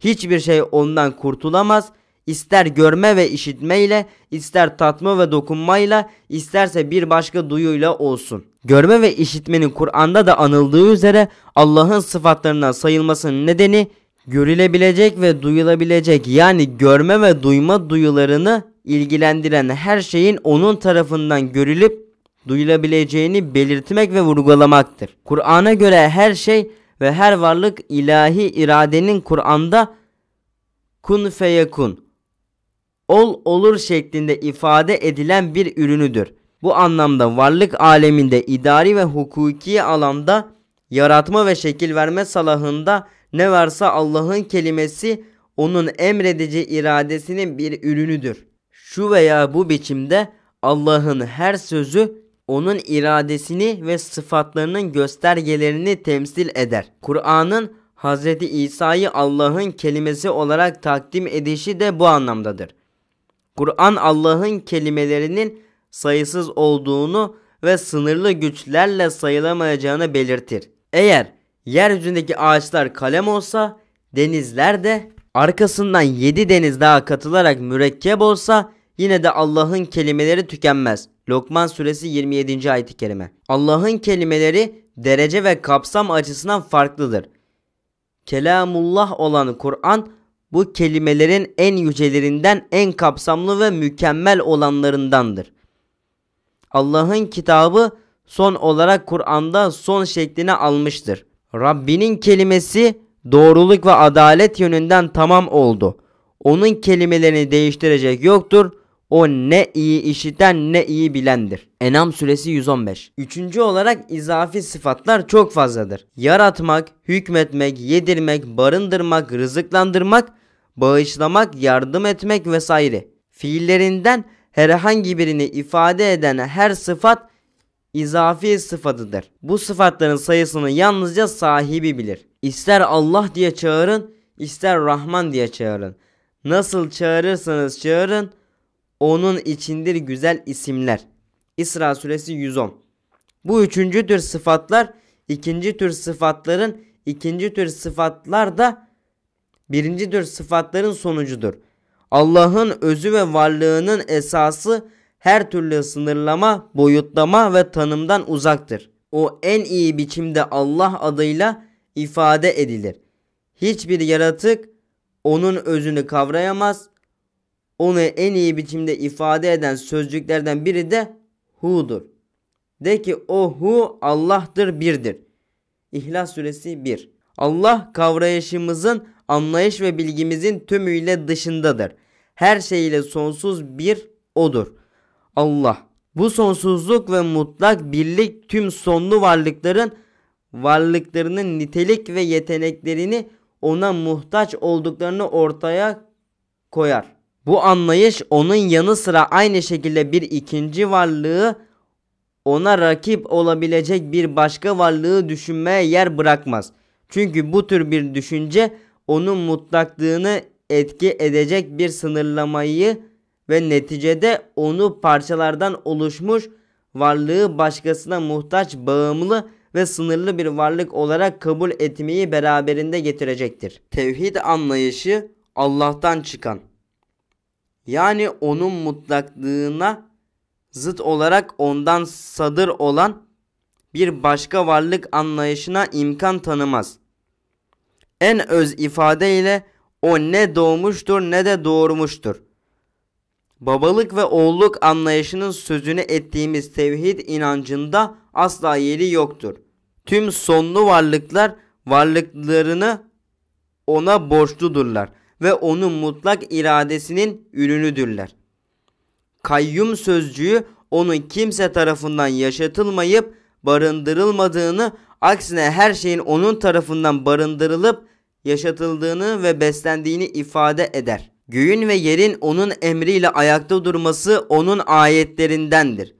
Hiçbir şey ondan kurtulamaz. İster görme ve işitmeyle, ister tatma ve dokunmayla, isterse bir başka duyuyla olsun. Görme ve işitmenin Kur'an'da da anıldığı üzere Allah'ın sıfatlarından sayılmasının nedeni görülebilecek ve duyulabilecek yani görme ve duyma duyularını ilgilendiren her şeyin onun tarafından görülüp duyulabileceğini belirtmek ve vurgulamaktır. Kur'an'a göre her şey ve her varlık ilahi iradenin Kur'an'da kun feyekun ol olur şeklinde ifade edilen bir ürünüdür. Bu anlamda varlık aleminde idari ve hukuki alanda yaratma ve şekil verme salahında ne varsa Allah'ın kelimesi onun emredici iradesinin bir ürünüdür. Şu veya bu biçimde Allah'ın her sözü onun iradesini ve sıfatlarının göstergelerini temsil eder. Kur'an'ın Hz. İsa'yı Allah'ın kelimesi olarak takdim edişi de bu anlamdadır. Kur'an Allah'ın kelimelerinin sayısız olduğunu ve sınırlı güçlerle sayılamayacağını belirtir. Eğer yeryüzündeki ağaçlar kalem olsa, denizler de arkasından yedi deniz daha katılarak mürekkep olsa yine de Allah'ın kelimeleri tükenmez. Lokman suresi 27. ayet-i kerime. Allah'ın kelimeleri derece ve kapsam açısından farklıdır. Kelamullah olan Kur'an bu kelimelerin en yücelerinden, en kapsamlı ve mükemmel olanlarındandır. Allah'ın kitabı son olarak Kur'an'da son şeklini almıştır. Rabbinin kelimesi doğruluk ve adalet yönünden tamam oldu. Onun kelimelerini değiştirecek yoktur o ne iyi işiten ne iyi bilendir. Enam suresi 115. Üçüncü olarak izafi sıfatlar çok fazladır. Yaratmak, hükmetmek, yedirmek, barındırmak, rızıklandırmak, bağışlamak, yardım etmek vesaire. Fiillerinden herhangi birini ifade eden her sıfat izafi sıfatıdır. Bu sıfatların sayısını yalnızca sahibi bilir. İster Allah diye çağırın, ister Rahman diye çağırın. Nasıl çağırırsanız çağırın, onun içindir güzel isimler. İsra suresi 110. Bu üçüncü tür sıfatlar ikinci tür sıfatların ikinci tür sıfatlar da birinci tür sıfatların sonucudur. Allah'ın özü ve varlığının esası her türlü sınırlama, boyutlama ve tanımdan uzaktır. O en iyi biçimde Allah adıyla ifade edilir. Hiçbir yaratık onun özünü kavrayamaz, onu en iyi biçimde ifade eden sözcüklerden biri de hu'dur. De ki o hu Allah'tır birdir. İhlas suresi 1. Allah kavrayışımızın, anlayış ve bilgimizin tümüyle dışındadır. Her şeyle sonsuz bir odur. Allah. Bu sonsuzluk ve mutlak birlik tüm sonlu varlıkların varlıklarının nitelik ve yeteneklerini ona muhtaç olduklarını ortaya koyar. Bu anlayış onun yanı sıra aynı şekilde bir ikinci varlığı ona rakip olabilecek bir başka varlığı düşünmeye yer bırakmaz. Çünkü bu tür bir düşünce onun mutlaklığını etki edecek bir sınırlamayı ve neticede onu parçalardan oluşmuş varlığı başkasına muhtaç, bağımlı ve sınırlı bir varlık olarak kabul etmeyi beraberinde getirecektir. Tevhid anlayışı Allah'tan çıkan yani onun mutlaklığına zıt olarak ondan sadır olan bir başka varlık anlayışına imkan tanımaz. En öz ifadeyle o ne doğmuştur ne de doğurmuştur. Babalık ve oğulluk anlayışının sözünü ettiğimiz tevhid inancında asla yeri yoktur. Tüm sonlu varlıklar varlıklarını ona borçludurlar.'' ve onun mutlak iradesinin ürünüdürler. Kayyum sözcüğü onun kimse tarafından yaşatılmayıp barındırılmadığını, aksine her şeyin onun tarafından barındırılıp yaşatıldığını ve beslendiğini ifade eder. Göğün ve yerin onun emriyle ayakta durması onun ayetlerindendir.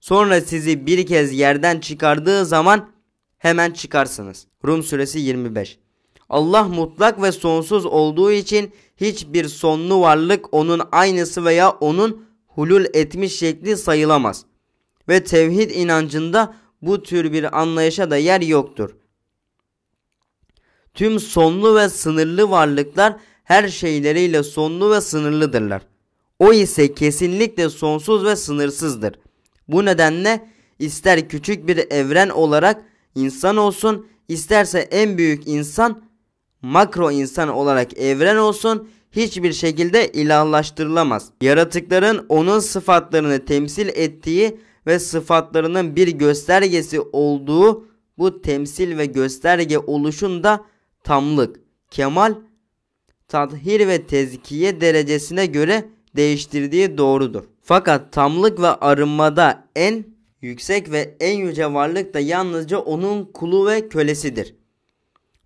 Sonra sizi bir kez yerden çıkardığı zaman hemen çıkarsınız. Rum suresi 25 Allah mutlak ve sonsuz olduğu için hiçbir sonlu varlık onun aynısı veya onun hulul etmiş şekli sayılamaz. Ve tevhid inancında bu tür bir anlayışa da yer yoktur. Tüm sonlu ve sınırlı varlıklar her şeyleriyle sonlu ve sınırlıdırlar. O ise kesinlikle sonsuz ve sınırsızdır. Bu nedenle ister küçük bir evren olarak insan olsun, isterse en büyük insan makro insan olarak evren olsun hiçbir şekilde ilahlaştırılamaz. Yaratıkların onun sıfatlarını temsil ettiği ve sıfatlarının bir göstergesi olduğu bu temsil ve gösterge oluşunda tamlık, kemal, tadhir ve tezkiye derecesine göre değiştirdiği doğrudur. Fakat tamlık ve arınmada en yüksek ve en yüce varlık da yalnızca onun kulu ve kölesidir.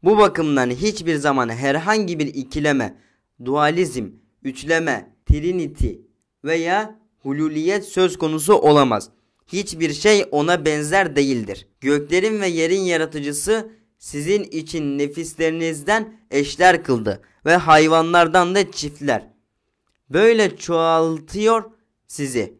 Bu bakımdan hiçbir zaman herhangi bir ikileme, dualizm, üçleme, trinity veya hululiyet söz konusu olamaz. Hiçbir şey ona benzer değildir. Göklerin ve yerin yaratıcısı sizin için nefislerinizden eşler kıldı ve hayvanlardan da çiftler. Böyle çoğaltıyor sizi.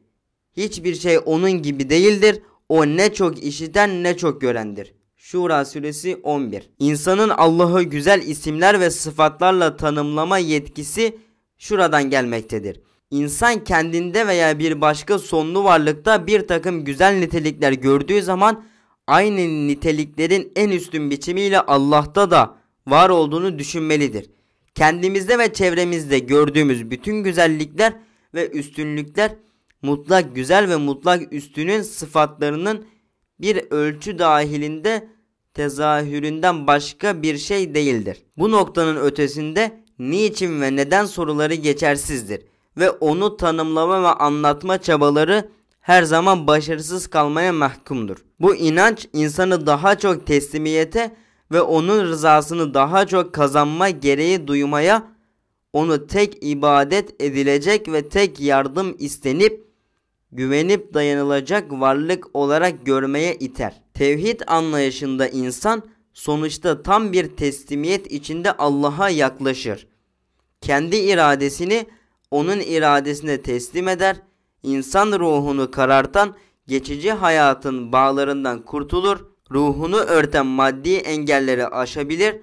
Hiçbir şey onun gibi değildir. O ne çok işiten ne çok görendir.'' Şura suresi 11. İnsanın Allah'ı güzel isimler ve sıfatlarla tanımlama yetkisi şuradan gelmektedir. İnsan kendinde veya bir başka sonlu varlıkta bir takım güzel nitelikler gördüğü zaman aynı niteliklerin en üstün biçimiyle Allah'ta da var olduğunu düşünmelidir. Kendimizde ve çevremizde gördüğümüz bütün güzellikler ve üstünlükler mutlak güzel ve mutlak üstünün sıfatlarının bir ölçü dahilinde tezahüründen başka bir şey değildir. Bu noktanın ötesinde niçin ve neden soruları geçersizdir ve onu tanımlama ve anlatma çabaları her zaman başarısız kalmaya mahkumdur. Bu inanç insanı daha çok teslimiyete ve onun rızasını daha çok kazanma gereği duymaya, onu tek ibadet edilecek ve tek yardım istenip güvenip dayanılacak varlık olarak görmeye iter. Tevhid anlayışında insan sonuçta tam bir teslimiyet içinde Allah'a yaklaşır. Kendi iradesini onun iradesine teslim eder, insan ruhunu karartan geçici hayatın bağlarından kurtulur, ruhunu örten maddi engelleri aşabilir,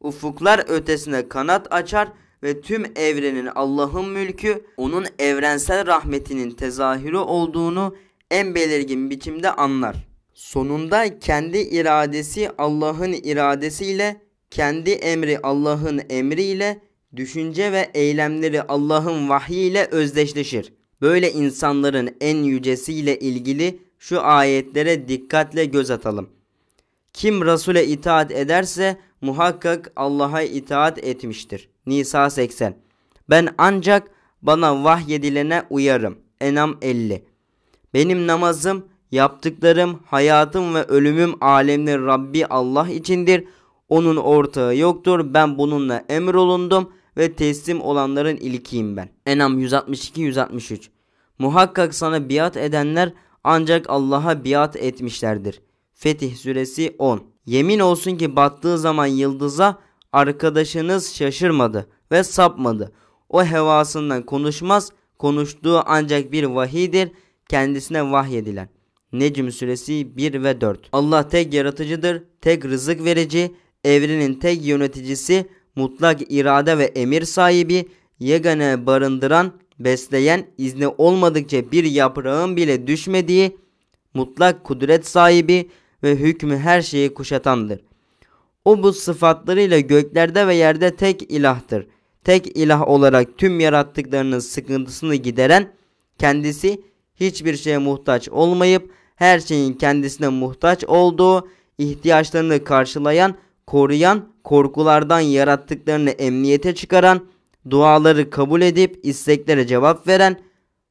ufuklar ötesine kanat açar ve tüm evrenin Allah'ın mülkü, onun evrensel rahmetinin tezahürü olduğunu en belirgin biçimde anlar. Sonunda kendi iradesi Allah'ın iradesiyle, kendi emri Allah'ın emriyle, düşünce ve eylemleri Allah'ın vahyiyle özdeşleşir. Böyle insanların en yücesiyle ilgili şu ayetlere dikkatle göz atalım. Kim Resul'e itaat ederse muhakkak Allah'a itaat etmiştir. Nisa 80 Ben ancak bana vahyedilene uyarım. Enam 50 Benim namazım Yaptıklarım, hayatım ve ölümüm alemde Rabbi Allah içindir. Onun ortağı yoktur. Ben bununla emrolundum ve teslim olanların ilkiyim ben. Enam 162-163 Muhakkak sana biat edenler ancak Allah'a biat etmişlerdir. Fetih Suresi 10 Yemin olsun ki battığı zaman yıldıza arkadaşınız şaşırmadı ve sapmadı. O hevasından konuşmaz, konuştuğu ancak bir vahidir, kendisine vahyedilen. Necm suresi 1 ve 4. Allah tek yaratıcıdır, tek rızık verici, evrenin tek yöneticisi, mutlak irade ve emir sahibi, yegane barındıran, besleyen, izni olmadıkça bir yaprağın bile düşmediği, mutlak kudret sahibi ve hükmü her şeyi kuşatandır. O bu sıfatlarıyla göklerde ve yerde tek ilahtır. Tek ilah olarak tüm yarattıklarının sıkıntısını gideren, kendisi hiçbir şeye muhtaç olmayıp her şeyin kendisine muhtaç olduğu, ihtiyaçlarını karşılayan, koruyan, korkulardan yarattıklarını emniyete çıkaran, duaları kabul edip isteklere cevap veren,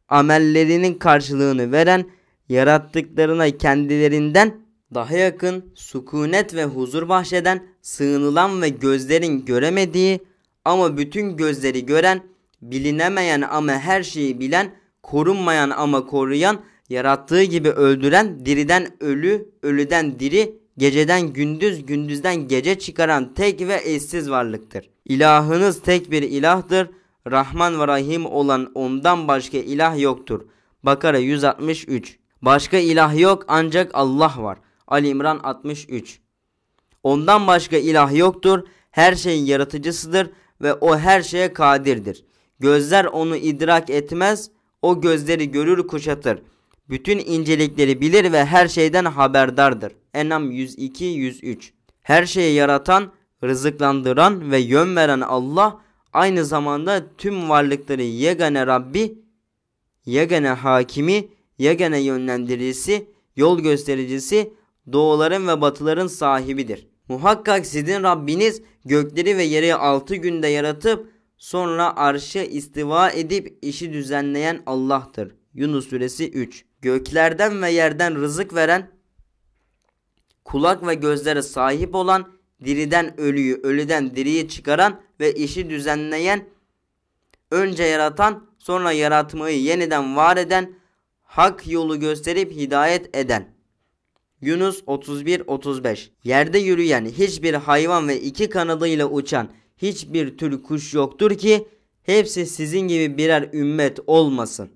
amellerinin karşılığını veren, yarattıklarına kendilerinden daha yakın, sükunet ve huzur bahşeden, sığınılan ve gözlerin göremediği ama bütün gözleri gören, bilinemeyen ama her şeyi bilen, korunmayan ama koruyan, Yarattığı gibi öldüren, diriden ölü, ölüden diri, geceden gündüz, gündüzden gece çıkaran tek ve eşsiz varlıktır. İlahınız tek bir ilahdır, Rahman ve Rahim olan ondan başka ilah yoktur. Bakara 163 Başka ilah yok ancak Allah var. Ali İmran 63 Ondan başka ilah yoktur. Her şeyin yaratıcısıdır ve o her şeye kadirdir. Gözler onu idrak etmez, o gözleri görür kuşatır. Bütün incelikleri bilir ve her şeyden haberdardır. Enam 102-103 Her şeyi yaratan, rızıklandıran ve yön veren Allah aynı zamanda tüm varlıkları yegane Rabbi, yegane hakimi, yegane yönlendiricisi, yol göstericisi, doğuların ve batıların sahibidir. Muhakkak sizin Rabbiniz gökleri ve yeri altı günde yaratıp sonra arşı istiva edip işi düzenleyen Allah'tır. Yunus suresi 3 göklerden ve yerden rızık veren, kulak ve gözlere sahip olan, diriden ölüyü, ölüden diriyi çıkaran ve işi düzenleyen, önce yaratan, sonra yaratmayı yeniden var eden, hak yolu gösterip hidayet eden. Yunus 31-35 Yerde yürüyen hiçbir hayvan ve iki kanadıyla uçan hiçbir tür kuş yoktur ki hepsi sizin gibi birer ümmet olmasın.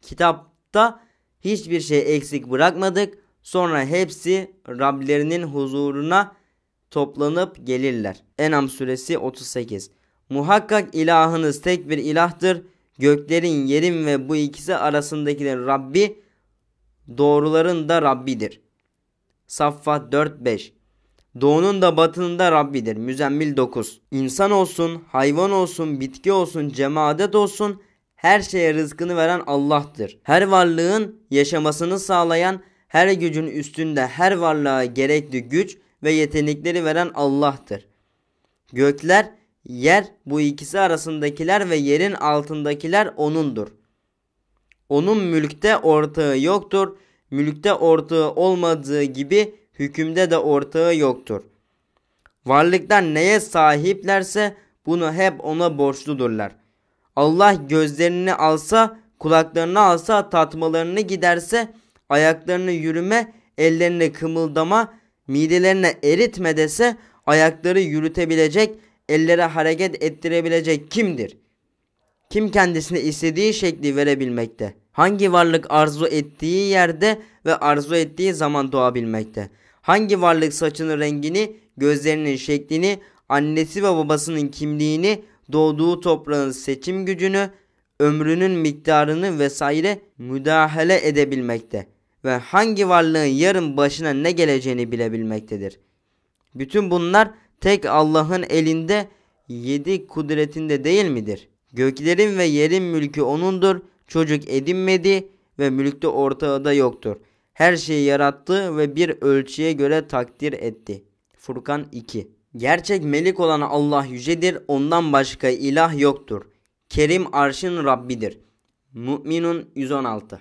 Kitapta Hiçbir şey eksik bırakmadık. Sonra hepsi Rablerinin huzuruna toplanıp gelirler. Enam suresi 38. Muhakkak ilahınız tek bir ilahtır. Göklerin, yerin ve bu ikisi arasındakilerin Rabbi, doğruların da Rabbidir. Saffat 4-5 Doğunun da batının da Rabbidir. Müzemmil 9 İnsan olsun, hayvan olsun, bitki olsun, cemaadet olsun, her şeye rızkını veren Allah'tır. Her varlığın yaşamasını sağlayan, her gücün üstünde her varlığa gerekli güç ve yetenekleri veren Allah'tır. Gökler, yer bu ikisi arasındakiler ve yerin altındakiler O'nundur. O'nun mülkte ortağı yoktur. Mülkte ortağı olmadığı gibi hükümde de ortağı yoktur. Varlıklar neye sahiplerse bunu hep ona borçludurlar. Allah gözlerini alsa, kulaklarını alsa, tatmalarını giderse, ayaklarını yürüme, ellerini kımıldama, midelerine eritme dese, ayakları yürütebilecek, ellere hareket ettirebilecek kimdir? Kim kendisine istediği şekli verebilmekte? Hangi varlık arzu ettiği yerde ve arzu ettiği zaman doğabilmekte? Hangi varlık saçının rengini, gözlerinin şeklini, annesi ve babasının kimliğini, doğduğu toprağın seçim gücünü, ömrünün miktarını vesaire müdahale edebilmekte ve hangi varlığın yarın başına ne geleceğini bilebilmektedir. Bütün bunlar tek Allah'ın elinde yedi kudretinde değil midir? Göklerin ve yerin mülkü O'nundur. Çocuk edinmedi ve mülkte ortağı da yoktur. Her şeyi yarattı ve bir ölçüye göre takdir etti. Furkan 2 Gerçek melik olan Allah yücedir, ondan başka ilah yoktur. Kerim arşın Rabbidir. Mü'minun 116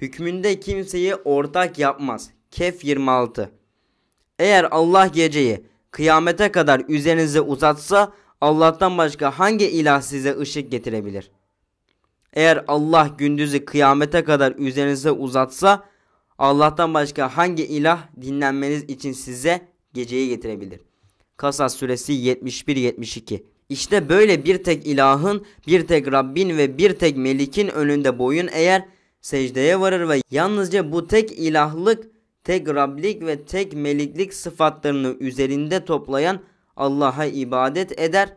Hükmünde kimseyi ortak yapmaz. Kef 26 Eğer Allah geceyi kıyamete kadar üzerinize uzatsa Allah'tan başka hangi ilah size ışık getirebilir? Eğer Allah gündüzü kıyamete kadar üzerinize uzatsa Allah'tan başka hangi ilah dinlenmeniz için size geceyi getirebilir? Kasas suresi 71-72. İşte böyle bir tek ilahın, bir tek Rabbin ve bir tek melikin önünde boyun eğer secdeye varır ve yalnızca bu tek ilahlık, tek Rablik ve tek meliklik sıfatlarını üzerinde toplayan Allah'a ibadet eder.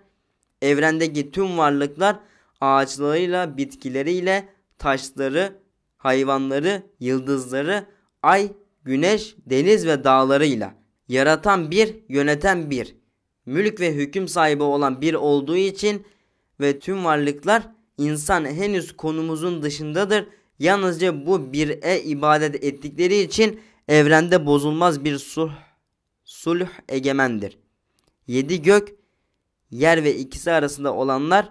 Evrendeki tüm varlıklar ağaçlarıyla, bitkileriyle, taşları, hayvanları, yıldızları, ay, güneş, deniz ve dağlarıyla Yaratan bir, yöneten bir. Mülk ve hüküm sahibi olan bir olduğu için ve tüm varlıklar insan henüz konumuzun dışındadır. Yalnızca bu bir e ibadet ettikleri için evrende bozulmaz bir sulh, sulh egemendir. Yedi gök, yer ve ikisi arasında olanlar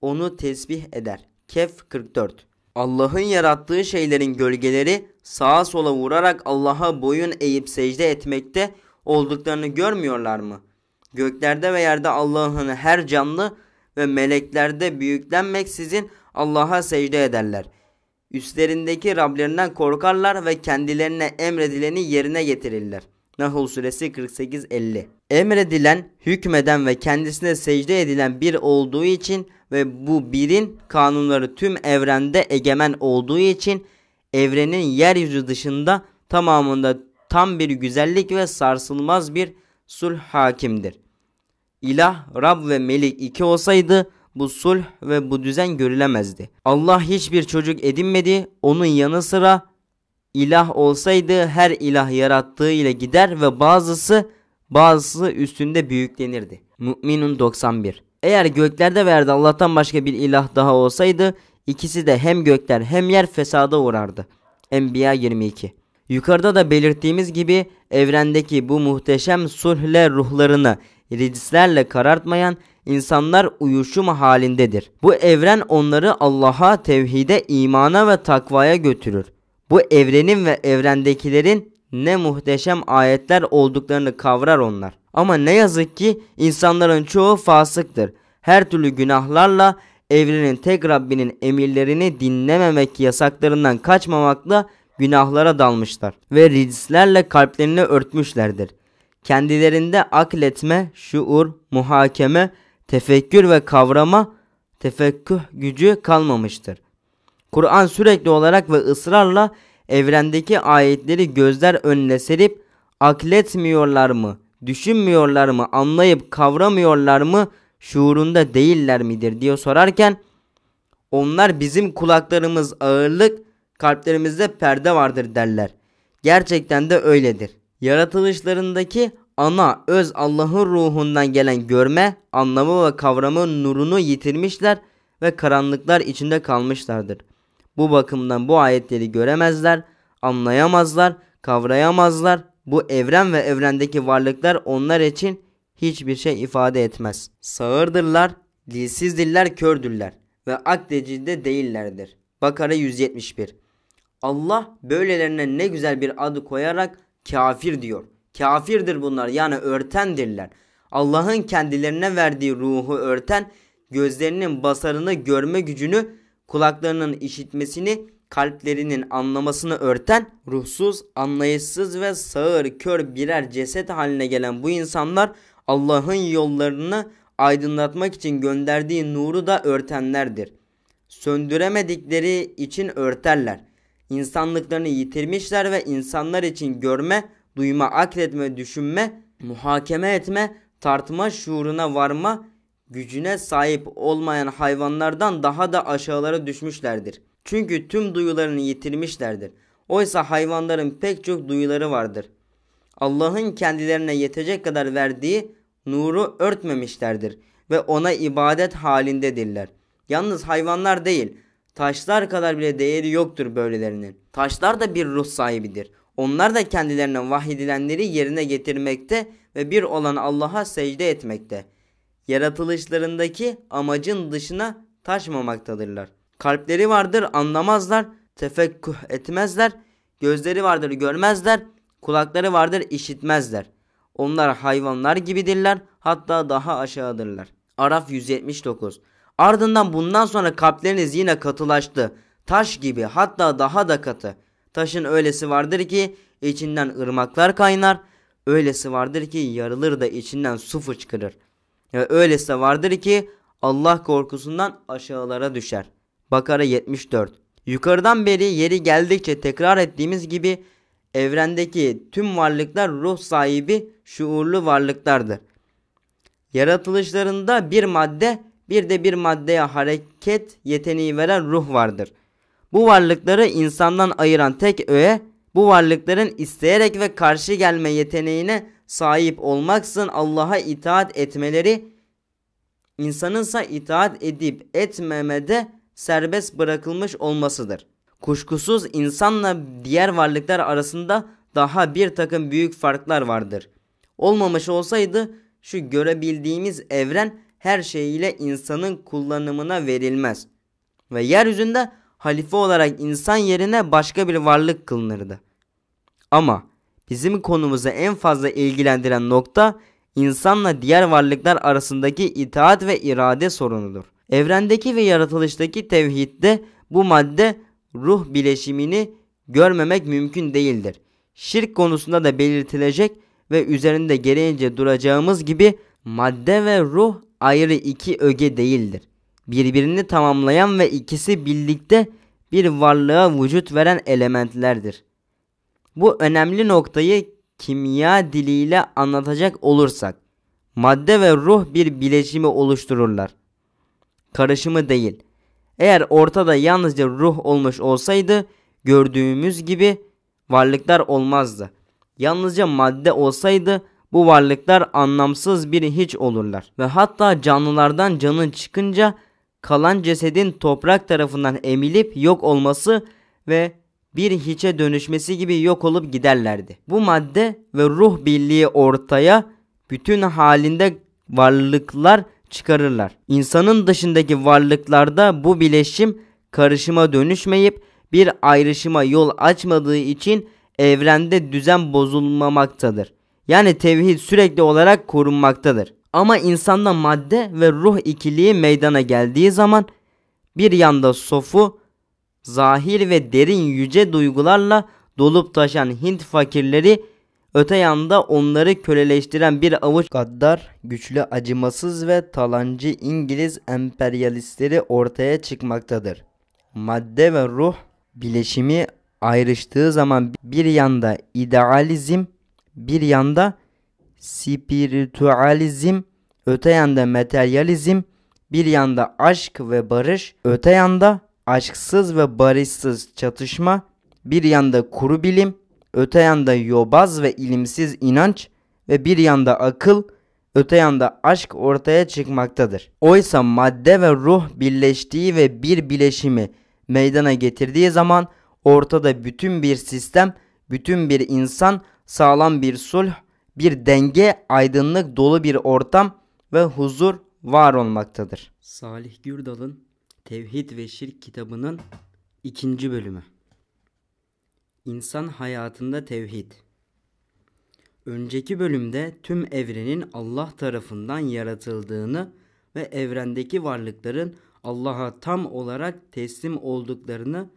onu tesbih eder. Kef 44 Allah'ın yarattığı şeylerin gölgeleri sağa sola vurarak Allah'a boyun eğip secde etmekte olduklarını görmüyorlar mı? Göklerde ve yerde Allah'ın her canlı ve meleklerde büyüklenmek sizin Allah'a secde ederler. Üstlerindeki Rablerinden korkarlar ve kendilerine emredileni yerine getirirler. Nahl suresi 48-50 Emredilen, hükmeden ve kendisine secde edilen bir olduğu için ve bu birin kanunları tüm evrende egemen olduğu için evrenin yeryüzü dışında tamamında tam bir güzellik ve sarsılmaz bir sulh hakimdir. İlah, Rab ve Melik iki olsaydı bu sulh ve bu düzen görülemezdi. Allah hiçbir çocuk edinmedi, onun yanı sıra ilah olsaydı her ilah yarattığı ile gider ve bazısı bazısı üstünde büyüklenirdi. Mü'minun 91 Eğer göklerde verdi Allah'tan başka bir ilah daha olsaydı ikisi de hem gökler hem yer fesada uğrardı. Enbiya 22 Yukarıda da belirttiğimiz gibi evrendeki bu muhteşem sulhle ruhlarını ridislerle karartmayan insanlar uyuşum halindedir. Bu evren onları Allah'a, tevhide, imana ve takvaya götürür. Bu evrenin ve evrendekilerin ne muhteşem ayetler olduklarını kavrar onlar. Ama ne yazık ki insanların çoğu fasıktır. Her türlü günahlarla evrenin tek Rabbinin emirlerini dinlememek yasaklarından kaçmamakla günahlara dalmışlar ve rizlerle kalplerini örtmüşlerdir. Kendilerinde akletme, şuur, muhakeme, tefekkür ve kavrama, tefekkür gücü kalmamıştır. Kur'an sürekli olarak ve ısrarla evrendeki ayetleri gözler önüne serip akletmiyorlar mı, düşünmüyorlar mı, anlayıp kavramıyorlar mı, şuurunda değiller midir diye sorarken onlar bizim kulaklarımız ağırlık, kalplerimizde perde vardır derler. Gerçekten de öyledir. Yaratılışlarındaki ana öz Allah'ın ruhundan gelen görme, anlamı ve kavramı nurunu yitirmişler ve karanlıklar içinde kalmışlardır. Bu bakımdan bu ayetleri göremezler, anlayamazlar, kavrayamazlar. Bu evren ve evrendeki varlıklar onlar için hiçbir şey ifade etmez. Sağırdırlar, dilsiz diller kördürler ve akdecinde değillerdir. Bakara 171 Allah böylelerine ne güzel bir adı koyarak kafir diyor. Kafirdir bunlar yani örtendirler. Allah'ın kendilerine verdiği ruhu örten gözlerinin basarını görme gücünü kulaklarının işitmesini kalplerinin anlamasını örten ruhsuz, anlayışsız ve sağır kör birer ceset haline gelen bu insanlar Allah'ın yollarını aydınlatmak için gönderdiği nuru da örtenlerdir. Söndüremedikleri için örterler insanlıklarını yitirmişler ve insanlar için görme, duyma, akletme, düşünme, muhakeme etme, tartma şuuruna varma gücüne sahip olmayan hayvanlardan daha da aşağılara düşmüşlerdir. Çünkü tüm duyularını yitirmişlerdir. Oysa hayvanların pek çok duyuları vardır. Allah'ın kendilerine yetecek kadar verdiği nuru örtmemişlerdir ve ona ibadet halindedirler. Yalnız hayvanlar değil, Taşlar kadar bile değeri yoktur böylelerinin. Taşlar da bir ruh sahibidir. Onlar da kendilerine vahyedilenleri yerine getirmekte ve bir olan Allah'a secde etmekte. Yaratılışlarındaki amacın dışına taşmamaktadırlar. Kalpleri vardır anlamazlar, tefekküh etmezler, gözleri vardır görmezler, kulakları vardır işitmezler. Onlar hayvanlar gibidirler, hatta daha aşağıdırlar. Araf 179 Ardından bundan sonra kalpleriniz yine katılaştı. Taş gibi hatta daha da katı. Taşın öylesi vardır ki içinden ırmaklar kaynar. Öylesi vardır ki yarılır da içinden su fışkırır. Ve öylesi vardır ki Allah korkusundan aşağılara düşer. Bakara 74 Yukarıdan beri yeri geldikçe tekrar ettiğimiz gibi evrendeki tüm varlıklar ruh sahibi şuurlu varlıklardır. Yaratılışlarında bir madde bir de bir maddeye hareket yeteneği veren ruh vardır. Bu varlıkları insandan ayıran tek öğe bu varlıkların isteyerek ve karşı gelme yeteneğine sahip olmaksın Allah'a itaat etmeleri, insanınsa itaat edip etmemede serbest bırakılmış olmasıdır. Kuşkusuz insanla diğer varlıklar arasında daha bir takım büyük farklar vardır. Olmamış olsaydı şu görebildiğimiz evren her şeyiyle insanın kullanımına verilmez. Ve yeryüzünde halife olarak insan yerine başka bir varlık kılınırdı. Ama bizim konumuzu en fazla ilgilendiren nokta insanla diğer varlıklar arasındaki itaat ve irade sorunudur. Evrendeki ve yaratılıştaki tevhidde bu madde ruh bileşimini görmemek mümkün değildir. Şirk konusunda da belirtilecek ve üzerinde gereğince duracağımız gibi madde ve ruh ayrı iki öge değildir. Birbirini tamamlayan ve ikisi birlikte bir varlığa vücut veren elementlerdir. Bu önemli noktayı kimya diliyle anlatacak olursak, madde ve ruh bir bileşimi oluştururlar. Karışımı değil. Eğer ortada yalnızca ruh olmuş olsaydı, gördüğümüz gibi varlıklar olmazdı. Yalnızca madde olsaydı, bu varlıklar anlamsız bir hiç olurlar ve hatta canlılardan canın çıkınca kalan cesedin toprak tarafından emilip yok olması ve bir hiçe dönüşmesi gibi yok olup giderlerdi. Bu madde ve ruh birliği ortaya bütün halinde varlıklar çıkarırlar. İnsanın dışındaki varlıklarda bu bileşim karışıma dönüşmeyip bir ayrışıma yol açmadığı için evrende düzen bozulmamaktadır. Yani tevhid sürekli olarak korunmaktadır. Ama insanda madde ve ruh ikiliği meydana geldiği zaman bir yanda sofu, zahir ve derin yüce duygularla dolup taşan Hint fakirleri öte yanda onları köleleştiren bir avuç gaddar, güçlü, acımasız ve talancı İngiliz emperyalistleri ortaya çıkmaktadır. Madde ve ruh bileşimi ayrıştığı zaman bir yanda idealizm bir yanda spiritualizm, öte yanda materyalizm, bir yanda aşk ve barış, öte yanda aşksız ve barışsız çatışma, bir yanda kuru bilim, öte yanda yobaz ve ilimsiz inanç ve bir yanda akıl, öte yanda aşk ortaya çıkmaktadır. Oysa madde ve ruh birleştiği ve bir bileşimi meydana getirdiği zaman ortada bütün bir sistem, bütün bir insan sağlam bir sulh, bir denge, aydınlık dolu bir ortam ve huzur var olmaktadır. Salih Gürdal'ın Tevhid ve Şirk kitabının ikinci bölümü. İnsan hayatında tevhid. Önceki bölümde tüm evrenin Allah tarafından yaratıldığını ve evrendeki varlıkların Allah'a tam olarak teslim olduklarını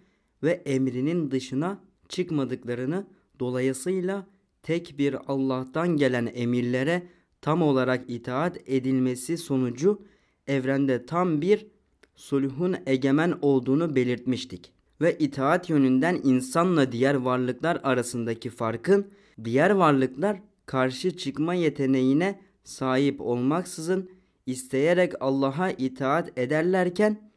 ve emrinin dışına çıkmadıklarını dolayısıyla tek bir Allah'tan gelen emirlere tam olarak itaat edilmesi sonucu evrende tam bir sulhun egemen olduğunu belirtmiştik ve itaat yönünden insanla diğer varlıklar arasındaki farkın diğer varlıklar karşı çıkma yeteneğine sahip olmaksızın isteyerek Allah'a itaat ederlerken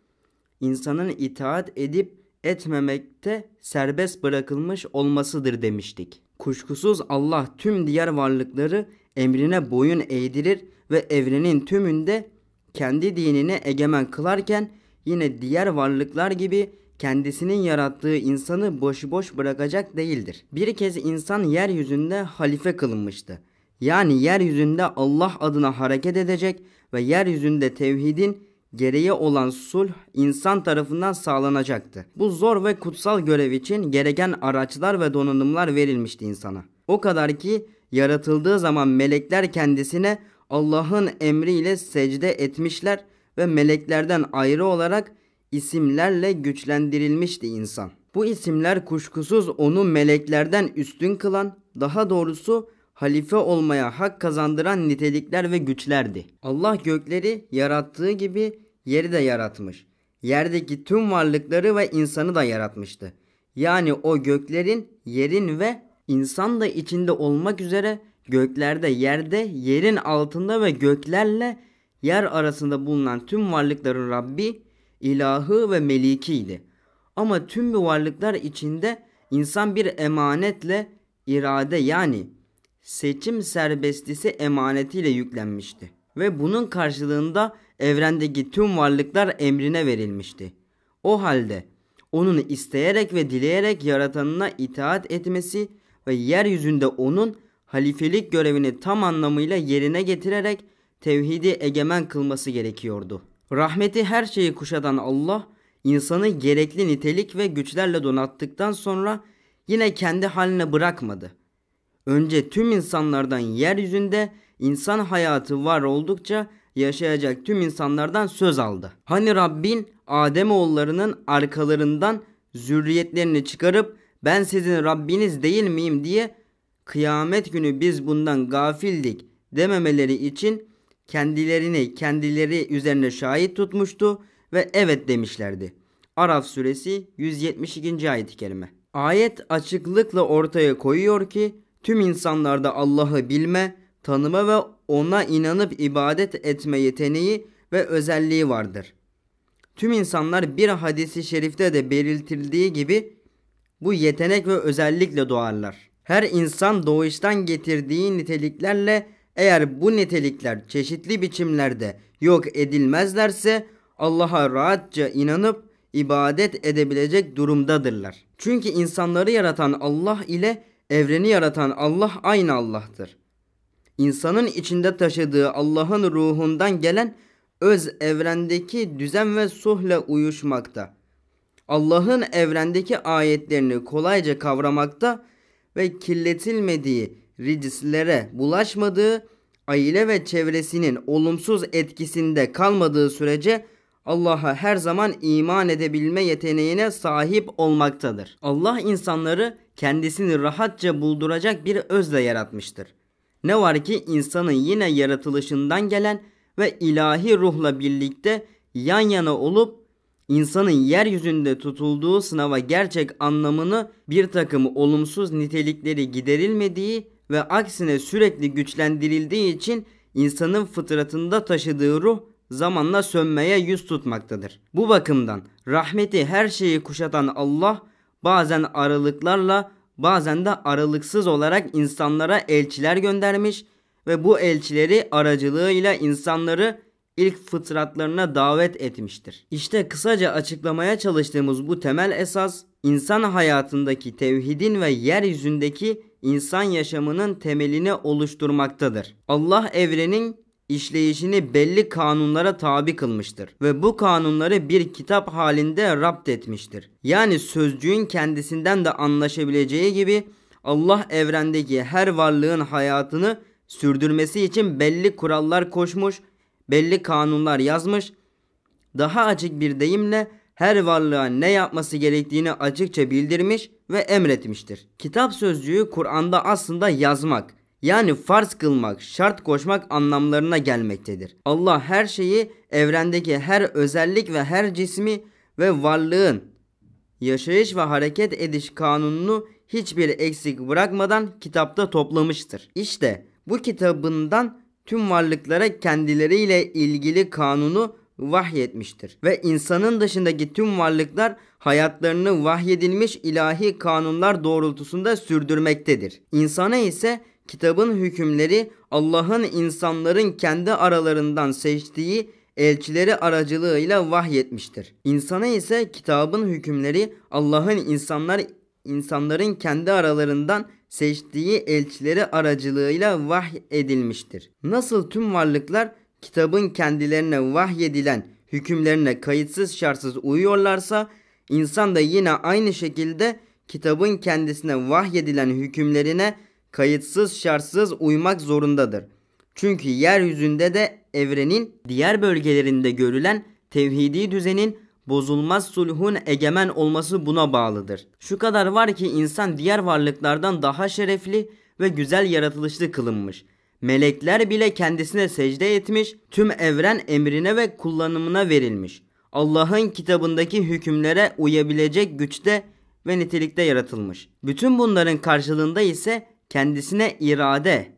insanın itaat edip etmemekte serbest bırakılmış olmasıdır demiştik. Kuşkusuz Allah tüm diğer varlıkları emrine boyun eğdirir ve evrenin tümünde kendi dinine egemen kılarken yine diğer varlıklar gibi kendisinin yarattığı insanı boşboş bırakacak değildir. Bir kez insan yeryüzünde halife kılınmıştı. Yani yeryüzünde Allah adına hareket edecek ve yeryüzünde tevhidin gereği olan sulh insan tarafından sağlanacaktı. Bu zor ve kutsal görev için gereken araçlar ve donanımlar verilmişti insana. O kadar ki yaratıldığı zaman melekler kendisine Allah'ın emriyle secde etmişler ve meleklerden ayrı olarak isimlerle güçlendirilmişti insan. Bu isimler kuşkusuz onu meleklerden üstün kılan, daha doğrusu halife olmaya hak kazandıran nitelikler ve güçlerdi. Allah gökleri yarattığı gibi yeri de yaratmış. Yerdeki tüm varlıkları ve insanı da yaratmıştı. Yani o göklerin, yerin ve insan da içinde olmak üzere göklerde, yerde, yerin altında ve göklerle yer arasında bulunan tüm varlıkların Rabbi, ilahı ve melikiydi. Ama tüm bu varlıklar içinde insan bir emanetle irade yani seçim serbestisi emanetiyle yüklenmişti ve bunun karşılığında evrendeki tüm varlıklar emrine verilmişti. O halde onun isteyerek ve dileyerek yaratanına itaat etmesi ve yeryüzünde onun halifelik görevini tam anlamıyla yerine getirerek tevhidi egemen kılması gerekiyordu. Rahmeti her şeyi kuşatan Allah, insanı gerekli nitelik ve güçlerle donattıktan sonra yine kendi haline bırakmadı. Önce tüm insanlardan yeryüzünde insan hayatı var oldukça yaşayacak tüm insanlardan söz aldı. Hani Rabbin Adem oğullarının arkalarından zürriyetlerini çıkarıp ben sizin Rabbiniz değil miyim diye kıyamet günü biz bundan gafildik dememeleri için kendilerini kendileri üzerine şahit tutmuştu ve evet demişlerdi. Araf suresi 172. ayet-i kerime. Ayet açıklıkla ortaya koyuyor ki tüm insanlarda Allah'ı bilme, tanıma ve ona inanıp ibadet etme yeteneği ve özelliği vardır. Tüm insanlar bir hadisi şerifte de belirtildiği gibi bu yetenek ve özellikle doğarlar. Her insan doğuştan getirdiği niteliklerle eğer bu nitelikler çeşitli biçimlerde yok edilmezlerse Allah'a rahatça inanıp ibadet edebilecek durumdadırlar. Çünkü insanları yaratan Allah ile Evreni yaratan Allah aynı Allah'tır. İnsanın içinde taşıdığı Allah'ın ruhundan gelen öz evrendeki düzen ve suhle uyuşmakta. Allah'ın evrendeki ayetlerini kolayca kavramakta ve kirletilmediği, ricislere bulaşmadığı, aile ve çevresinin olumsuz etkisinde kalmadığı sürece Allah'a her zaman iman edebilme yeteneğine sahip olmaktadır. Allah insanları kendisini rahatça bulduracak bir özle yaratmıştır. Ne var ki insanın yine yaratılışından gelen ve ilahi ruhla birlikte yan yana olup insanın yeryüzünde tutulduğu sınava gerçek anlamını bir takım olumsuz nitelikleri giderilmediği ve aksine sürekli güçlendirildiği için insanın fıtratında taşıdığı ruh zamanla sönmeye yüz tutmaktadır. Bu bakımdan rahmeti her şeyi kuşatan Allah bazen aralıklarla bazen de aralıksız olarak insanlara elçiler göndermiş ve bu elçileri aracılığıyla insanları ilk fıtratlarına davet etmiştir. İşte kısaca açıklamaya çalıştığımız bu temel esas insan hayatındaki tevhidin ve yeryüzündeki insan yaşamının temelini oluşturmaktadır. Allah evrenin işleyişini belli kanunlara tabi kılmıştır ve bu kanunları bir kitap halinde rapt etmiştir. Yani sözcüğün kendisinden de anlaşabileceği gibi Allah evrendeki her varlığın hayatını sürdürmesi için belli kurallar koşmuş, belli kanunlar yazmış. Daha açık bir deyimle her varlığa ne yapması gerektiğini açıkça bildirmiş ve emretmiştir. Kitap sözcüğü Kur'an'da aslında yazmak yani farz kılmak, şart koşmak anlamlarına gelmektedir. Allah her şeyi, evrendeki her özellik ve her cismi ve varlığın yaşayış ve hareket ediş kanununu hiçbir eksik bırakmadan kitapta toplamıştır. İşte bu kitabından tüm varlıklara kendileriyle ilgili kanunu vahyetmiştir. Ve insanın dışındaki tüm varlıklar hayatlarını vahyedilmiş ilahi kanunlar doğrultusunda sürdürmektedir. İnsana ise kitabın hükümleri Allah'ın insanların kendi aralarından seçtiği elçileri aracılığıyla vahyetmiştir. İnsana ise kitabın hükümleri Allah'ın insanlar insanların kendi aralarından seçtiği elçileri aracılığıyla vahy edilmiştir. Nasıl tüm varlıklar kitabın kendilerine vahyedilen hükümlerine kayıtsız şartsız uyuyorlarsa insan da yine aynı şekilde kitabın kendisine vahyedilen hükümlerine kayıtsız şartsız uymak zorundadır. Çünkü yeryüzünde de evrenin diğer bölgelerinde görülen tevhidi düzenin bozulmaz sulhun egemen olması buna bağlıdır. Şu kadar var ki insan diğer varlıklardan daha şerefli ve güzel yaratılışlı kılınmış. Melekler bile kendisine secde etmiş, tüm evren emrine ve kullanımına verilmiş. Allah'ın kitabındaki hükümlere uyabilecek güçte ve nitelikte yaratılmış. Bütün bunların karşılığında ise kendisine irade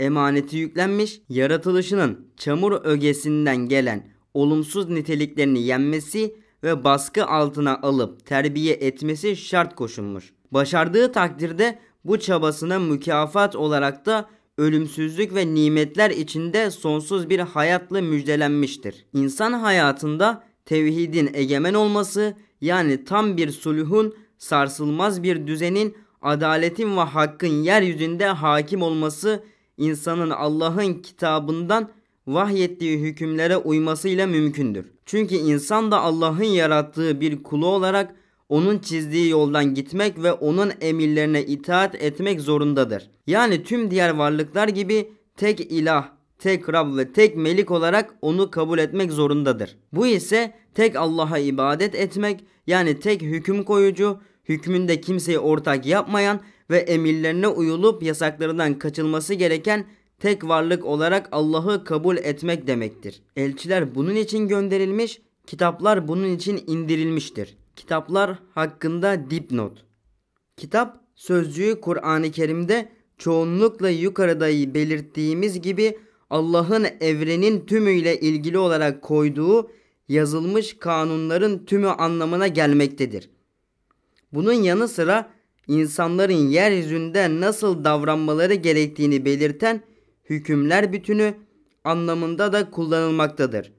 emaneti yüklenmiş, yaratılışının çamur ögesinden gelen olumsuz niteliklerini yenmesi ve baskı altına alıp terbiye etmesi şart koşulmuş. Başardığı takdirde bu çabasına mükafat olarak da ölümsüzlük ve nimetler içinde sonsuz bir hayatla müjdelenmiştir. İnsan hayatında tevhidin egemen olması yani tam bir sulhun, sarsılmaz bir düzenin adaletin ve hakkın yeryüzünde hakim olması insanın Allah'ın kitabından vahyettiği hükümlere uymasıyla mümkündür. Çünkü insan da Allah'ın yarattığı bir kulu olarak onun çizdiği yoldan gitmek ve onun emirlerine itaat etmek zorundadır. Yani tüm diğer varlıklar gibi tek ilah, tek Rab ve tek Melik olarak onu kabul etmek zorundadır. Bu ise tek Allah'a ibadet etmek yani tek hüküm koyucu, hükmünde kimseyi ortak yapmayan ve emirlerine uyulup yasaklarından kaçılması gereken tek varlık olarak Allah'ı kabul etmek demektir. Elçiler bunun için gönderilmiş, kitaplar bunun için indirilmiştir. Kitaplar hakkında dipnot. Kitap sözcüğü Kur'an-ı Kerim'de çoğunlukla yukarıda belirttiğimiz gibi Allah'ın evrenin tümüyle ilgili olarak koyduğu yazılmış kanunların tümü anlamına gelmektedir. Bunun yanı sıra insanların yeryüzünde nasıl davranmaları gerektiğini belirten hükümler bütünü anlamında da kullanılmaktadır.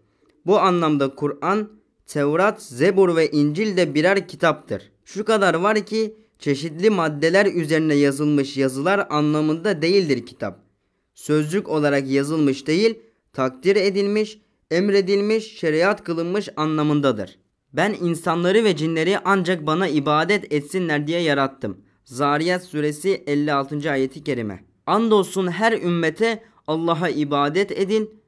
Bu anlamda Kur'an, Tevrat, Zebur ve İncil de birer kitaptır. Şu kadar var ki çeşitli maddeler üzerine yazılmış yazılar anlamında değildir kitap. Sözcük olarak yazılmış değil, takdir edilmiş, emredilmiş, şeriat kılınmış anlamındadır. Ben insanları ve cinleri ancak bana ibadet etsinler diye yarattım. Zariyat suresi 56. ayeti kerime. Andolsun her ümmete Allah'a ibadet edin,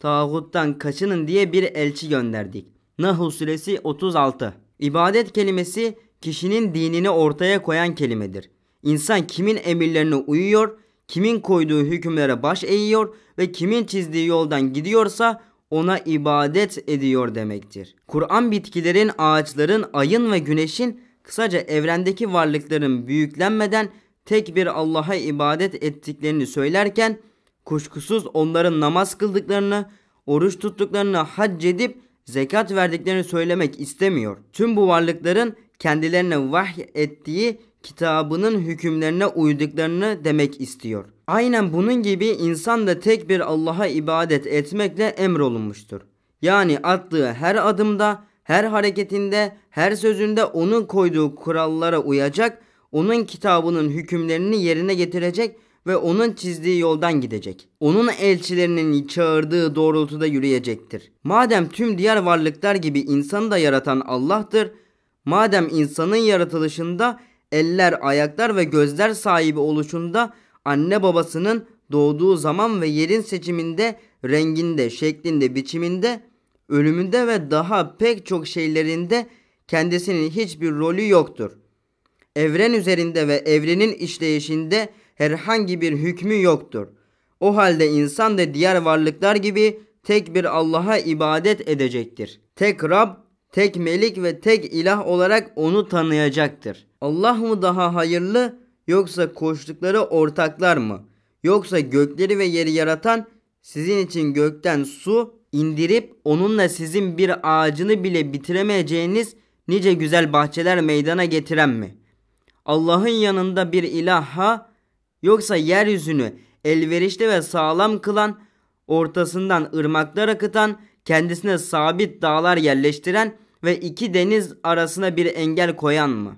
tağuttan kaçının diye bir elçi gönderdik. Nahl suresi 36. İbadet kelimesi kişinin dinini ortaya koyan kelimedir. İnsan kimin emirlerine uyuyor, kimin koyduğu hükümlere baş eğiyor ve kimin çizdiği yoldan gidiyorsa ona ibadet ediyor demektir. Kur'an bitkilerin, ağaçların, ayın ve güneşin kısaca evrendeki varlıkların büyüklenmeden tek bir Allah'a ibadet ettiklerini söylerken kuşkusuz onların namaz kıldıklarını, oruç tuttuklarını, hac edip zekat verdiklerini söylemek istemiyor. Tüm bu varlıkların kendilerine vahy ettiği kitabının hükümlerine uyduklarını demek istiyor. Aynen bunun gibi insan da tek bir Allah'a ibadet etmekle emrolunmuştur. Yani attığı her adımda, her hareketinde, her sözünde onun koyduğu kurallara uyacak, onun kitabının hükümlerini yerine getirecek ve onun çizdiği yoldan gidecek. Onun elçilerinin çağırdığı doğrultuda yürüyecektir. Madem tüm diğer varlıklar gibi insanı da yaratan Allah'tır, madem insanın yaratılışında eller, ayaklar ve gözler sahibi oluşunda anne babasının doğduğu zaman ve yerin seçiminde, renginde, şeklinde, biçiminde, ölümünde ve daha pek çok şeylerinde kendisinin hiçbir rolü yoktur. Evren üzerinde ve evrenin işleyişinde herhangi bir hükmü yoktur. O halde insan da diğer varlıklar gibi tek bir Allah'a ibadet edecektir. Tek Rab, tek Melik ve tek ilah olarak onu tanıyacaktır. Allah mı daha hayırlı yoksa koştukları ortaklar mı? Yoksa gökleri ve yeri yaratan sizin için gökten su indirip onunla sizin bir ağacını bile bitiremeyeceğiniz nice güzel bahçeler meydana getiren mi? Allah'ın yanında bir ilaha yoksa yeryüzünü elverişli ve sağlam kılan, ortasından ırmaklar akıtan, kendisine sabit dağlar yerleştiren ve iki deniz arasına bir engel koyan mı?''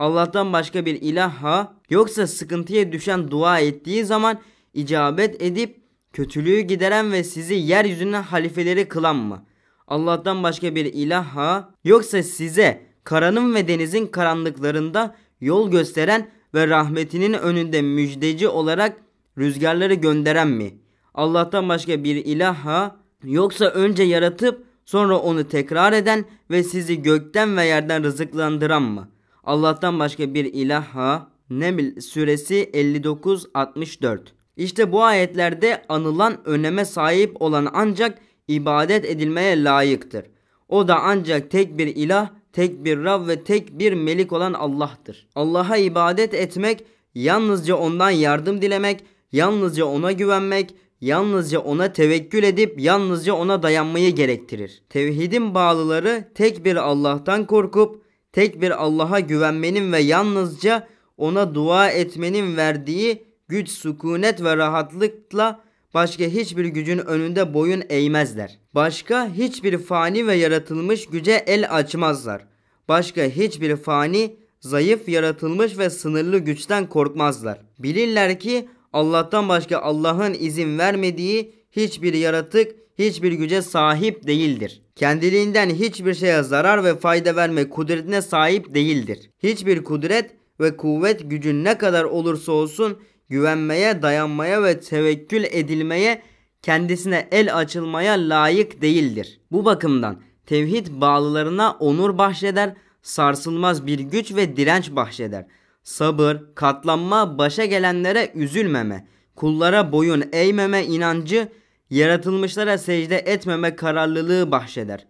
Allah'tan başka bir ilah ha yoksa sıkıntıya düşen dua ettiği zaman icabet edip kötülüğü gideren ve sizi yeryüzüne halifeleri kılan mı? Allah'tan başka bir ilah ha yoksa size karanın ve denizin karanlıklarında yol gösteren ve rahmetinin önünde müjdeci olarak rüzgarları gönderen mi? Allah'tan başka bir ilah ha yoksa önce yaratıp sonra onu tekrar eden ve sizi gökten ve yerden rızıklandıran mı?'' Allah'tan başka bir ilaha Neml suresi 59-64. İşte bu ayetlerde anılan öneme sahip olan ancak ibadet edilmeye layıktır. O da ancak tek bir ilah, tek bir Rab ve tek bir melik olan Allah'tır. Allah'a ibadet etmek, yalnızca ondan yardım dilemek, yalnızca ona güvenmek, yalnızca ona tevekkül edip yalnızca ona dayanmayı gerektirir. Tevhidin bağlıları tek bir Allah'tan korkup tek bir Allah'a güvenmenin ve yalnızca ona dua etmenin verdiği güç, sükunet ve rahatlıkla başka hiçbir gücün önünde boyun eğmezler. Başka hiçbir fani ve yaratılmış güce el açmazlar. Başka hiçbir fani, zayıf yaratılmış ve sınırlı güçten korkmazlar. Bilirler ki Allah'tan başka Allah'ın izin vermediği hiçbir yaratık hiçbir güce sahip değildir. Kendiliğinden hiçbir şeye zarar ve fayda verme kudretine sahip değildir. Hiçbir kudret ve kuvvet gücün ne kadar olursa olsun güvenmeye, dayanmaya ve tevekkül edilmeye, kendisine el açılmaya layık değildir. Bu bakımdan tevhid bağlılarına onur bahşeder, sarsılmaz bir güç ve direnç bahşeder. Sabır, katlanma, başa gelenlere üzülmeme, kullara boyun eğmeme inancı yaratılmışlara secde etmeme kararlılığı bahşeder.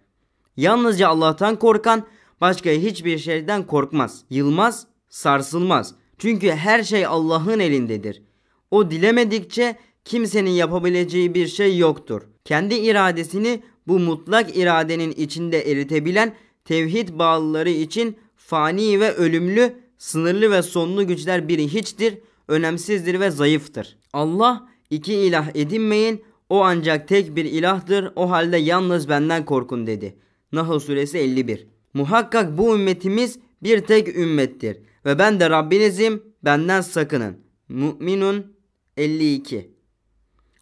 Yalnızca Allah'tan korkan başka hiçbir şeyden korkmaz, yılmaz, sarsılmaz. Çünkü her şey Allah'ın elindedir. O dilemedikçe kimsenin yapabileceği bir şey yoktur. Kendi iradesini bu mutlak iradenin içinde eritebilen tevhid bağlıları için fani ve ölümlü, sınırlı ve sonlu güçler biri hiçtir, önemsizdir ve zayıftır. Allah iki ilah edinmeyin, o ancak tek bir ilahtır o halde yalnız benden korkun dedi. Nahl suresi 51 Muhakkak bu ümmetimiz bir tek ümmettir ve ben de Rabbinizim benden sakının. Müminun 52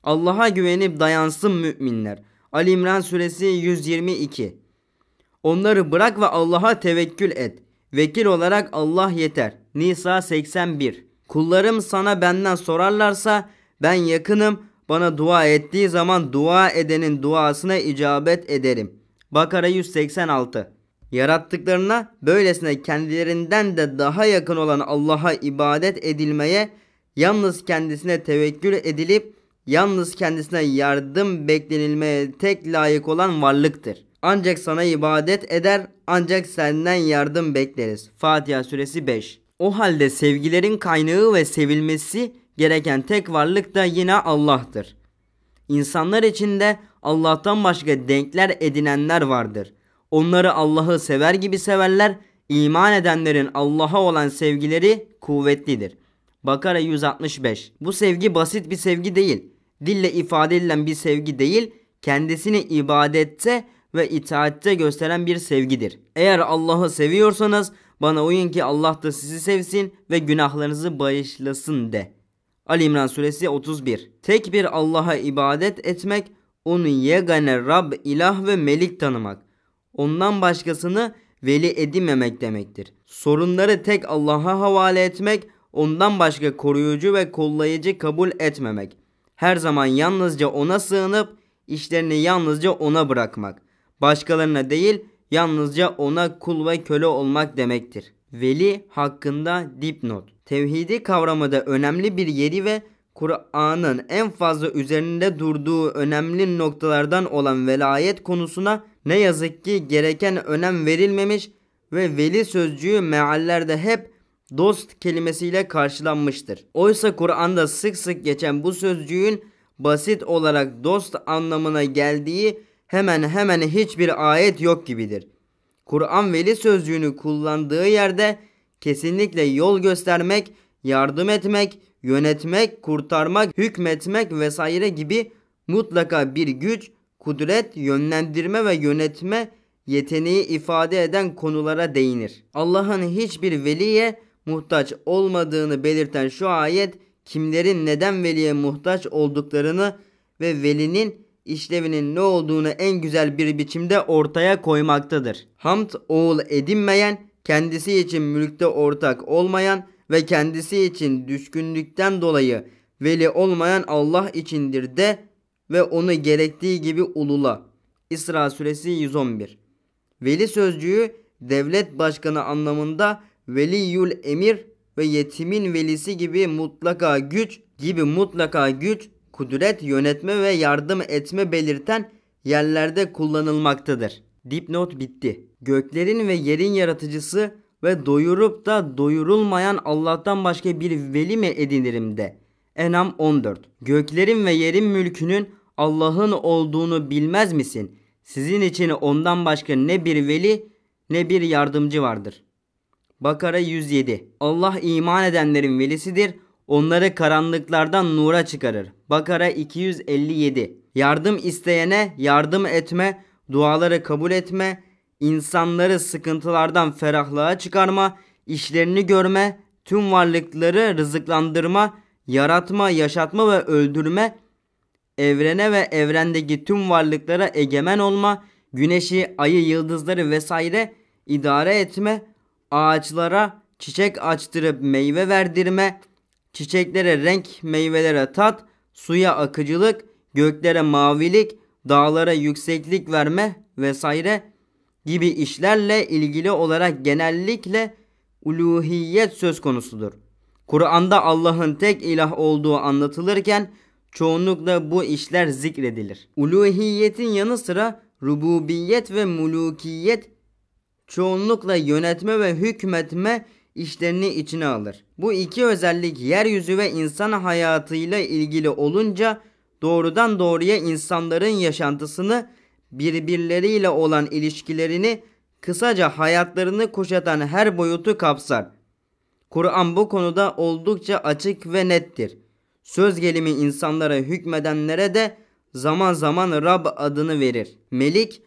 Allah'a güvenip dayansın müminler. Ali İmran suresi 122 Onları bırak ve Allah'a tevekkül et. Vekil olarak Allah yeter. Nisa 81 Kullarım sana benden sorarlarsa ben yakınım bana dua ettiği zaman dua edenin duasına icabet ederim. Bakara 186 Yarattıklarına böylesine kendilerinden de daha yakın olan Allah'a ibadet edilmeye, yalnız kendisine tevekkül edilip, yalnız kendisine yardım beklenilmeye tek layık olan varlıktır. Ancak sana ibadet eder, ancak senden yardım bekleriz. Fatiha suresi 5 O halde sevgilerin kaynağı ve sevilmesi gereken tek varlık da yine Allah'tır. İnsanlar içinde Allah'tan başka denkler edinenler vardır. Onları Allah'ı sever gibi severler, iman edenlerin Allah'a olan sevgileri kuvvetlidir. Bakara 165 Bu sevgi basit bir sevgi değil. Dille ifade edilen bir sevgi değil, kendisini ibadette ve itaatte gösteren bir sevgidir. Eğer Allah'ı seviyorsanız bana uyun ki Allah da sizi sevsin ve günahlarınızı bağışlasın de. Ali İmran suresi 31. Tek bir Allah'a ibadet etmek, onu yegane Rab, ilah ve melik tanımak. Ondan başkasını veli edinmemek demektir. Sorunları tek Allah'a havale etmek, ondan başka koruyucu ve kollayıcı kabul etmemek. Her zaman yalnızca ona sığınıp işlerini yalnızca ona bırakmak. Başkalarına değil, yalnızca ona kul ve köle olmak demektir. Veli hakkında dipnot tevhidi kavramada önemli bir yeri ve Kur'an'ın en fazla üzerinde durduğu önemli noktalardan olan velayet konusuna ne yazık ki gereken önem verilmemiş ve veli sözcüğü meallerde hep dost kelimesiyle karşılanmıştır. Oysa Kur'an'da sık sık geçen bu sözcüğün basit olarak dost anlamına geldiği hemen hemen hiçbir ayet yok gibidir. Kur'an veli sözcüğünü kullandığı yerde kesinlikle yol göstermek, yardım etmek, yönetmek, kurtarmak, hükmetmek vesaire gibi mutlaka bir güç, kudret, yönlendirme ve yönetme yeteneği ifade eden konulara değinir. Allah'ın hiçbir veliye muhtaç olmadığını belirten şu ayet kimlerin neden veliye muhtaç olduklarını ve velinin işlevinin ne olduğunu en güzel bir biçimde ortaya koymaktadır. Hamd oğul edinmeyen kendisi için mülkte ortak olmayan ve kendisi için düşkünlükten dolayı veli olmayan Allah içindir de ve onu gerektiği gibi ulula. İsra suresi 111 Veli sözcüğü devlet başkanı anlamında veliyül emir ve yetimin velisi gibi mutlaka güç gibi mutlaka güç, kudret, yönetme ve yardım etme belirten yerlerde kullanılmaktadır. Dipnot bitti göklerin ve yerin yaratıcısı ve doyurup da doyurulmayan Allah'tan başka bir veli mi edinirim de. Enam 14. Göklerin ve yerin mülkünün Allah'ın olduğunu bilmez misin? Sizin için ondan başka ne bir veli ne bir yardımcı vardır. Bakara 107. Allah iman edenlerin velisidir. Onları karanlıklardan nura çıkarır. Bakara 257. Yardım isteyene yardım etme, duaları kabul etme, insanları sıkıntılardan ferahlığa çıkarma, işlerini görme, tüm varlıkları rızıklandırma, yaratma, yaşatma ve öldürme, evrene ve evrendeki tüm varlıklara egemen olma, güneşi, ayı, yıldızları vesaire idare etme, ağaçlara çiçek açtırıp meyve verdirme, çiçeklere renk, meyvelere tat, suya akıcılık, göklere mavilik, dağlara yükseklik verme vesaire gibi işlerle ilgili olarak genellikle uluhiyet söz konusudur. Kur'an'da Allah'ın tek ilah olduğu anlatılırken çoğunlukla bu işler zikredilir. Uluhiyetin yanı sıra rububiyet ve mulukiyet çoğunlukla yönetme ve hükmetme işlerini içine alır. Bu iki özellik yeryüzü ve insan hayatıyla ilgili olunca doğrudan doğruya insanların yaşantısını birbirleriyle olan ilişkilerini kısaca hayatlarını kuşatan her boyutu kapsar. Kur'an bu konuda oldukça açık ve nettir. Söz gelimi insanlara hükmedenlere de zaman zaman Rab adını verir. Melik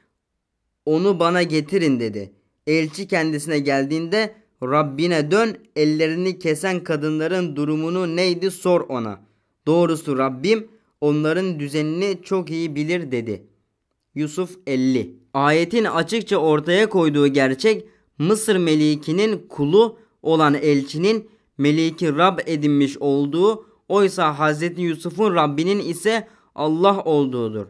onu bana getirin dedi. Elçi kendisine geldiğinde Rabbine dön ellerini kesen kadınların durumunu neydi sor ona. Doğrusu Rabbim onların düzenini çok iyi bilir dedi.'' Yusuf 50 Ayetin açıkça ortaya koyduğu gerçek Mısır melikinin kulu olan elçinin meliki Rab edinmiş olduğu oysa Hz. Yusuf'un Rabbinin ise Allah olduğudur.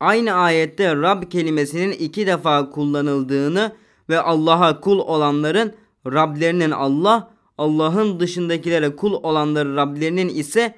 Aynı ayette Rab kelimesinin iki defa kullanıldığını ve Allah'a kul olanların Rablerinin Allah, Allah'ın dışındakilere kul olanları Rablerinin ise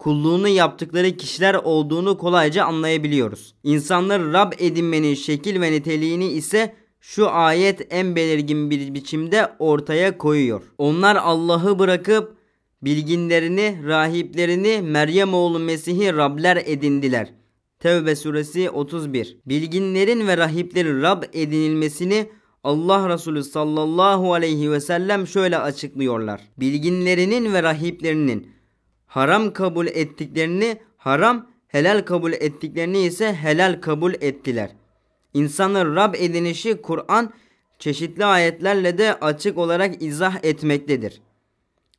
kulluğunu yaptıkları kişiler olduğunu kolayca anlayabiliyoruz. İnsanları Rab edinmenin şekil ve niteliğini ise şu ayet en belirgin bir biçimde ortaya koyuyor. Onlar Allah'ı bırakıp bilginlerini, rahiplerini Meryem oğlu Mesih'i Rabler edindiler. Tevbe suresi 31. Bilginlerin ve rahiplerin Rab edinilmesini Allah Resulü sallallahu aleyhi ve sellem şöyle açıklıyorlar. Bilginlerinin ve rahiplerinin haram kabul ettiklerini haram, helal kabul ettiklerini ise helal kabul ettiler. İnsanı Rab edinişi Kur'an çeşitli ayetlerle de açık olarak izah etmektedir.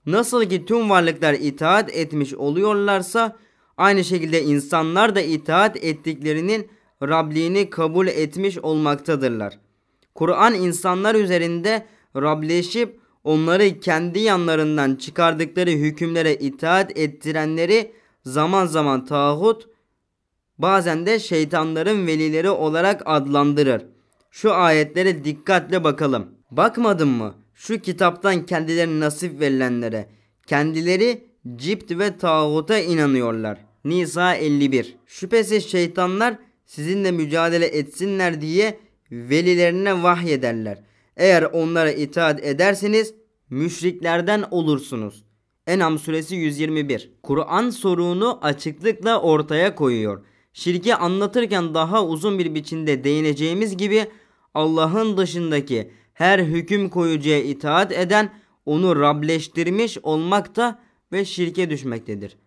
Nasıl ki tüm varlıklar itaat etmiş oluyorlarsa aynı şekilde insanlar da itaat ettiklerinin Rabliğini kabul etmiş olmaktadırlar. Kur'an insanlar üzerinde Rableşip onları kendi yanlarından çıkardıkları hükümlere itaat ettirenleri zaman zaman tağut, bazen de şeytanların velileri olarak adlandırır. Şu ayetlere dikkatle bakalım. Bakmadın mı şu kitaptan kendilerine nasip verilenlere? Kendileri cipt ve tağuta inanıyorlar. Nisa 51 Şüphesiz şeytanlar sizinle mücadele etsinler diye velilerine vahyederler. Eğer onlara itaat ederseniz müşriklerden olursunuz. Enam suresi 121. Kur'an sorunu açıklıkla ortaya koyuyor. Şirki anlatırken daha uzun bir biçimde değineceğimiz gibi Allah'ın dışındaki her hüküm koyucuya itaat eden onu Rableştirmiş olmakta ve şirke düşmektedir.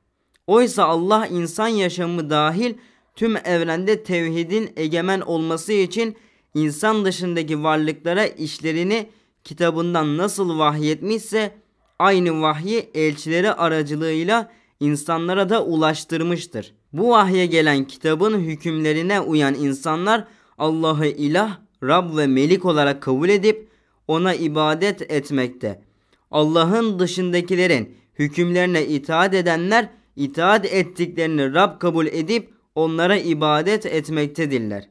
Oysa Allah insan yaşamı dahil tüm evrende tevhidin egemen olması için insan dışındaki varlıklara işlerini kitabından nasıl vahyetmişse aynı vahyi elçileri aracılığıyla insanlara da ulaştırmıştır. Bu vahye gelen kitabın hükümlerine uyan insanlar Allah'ı ilah, Rab ve Melik olarak kabul edip ona ibadet etmekte. Allah'ın dışındakilerin hükümlerine itaat edenler itaat ettiklerini Rab kabul edip onlara ibadet etmektedirler.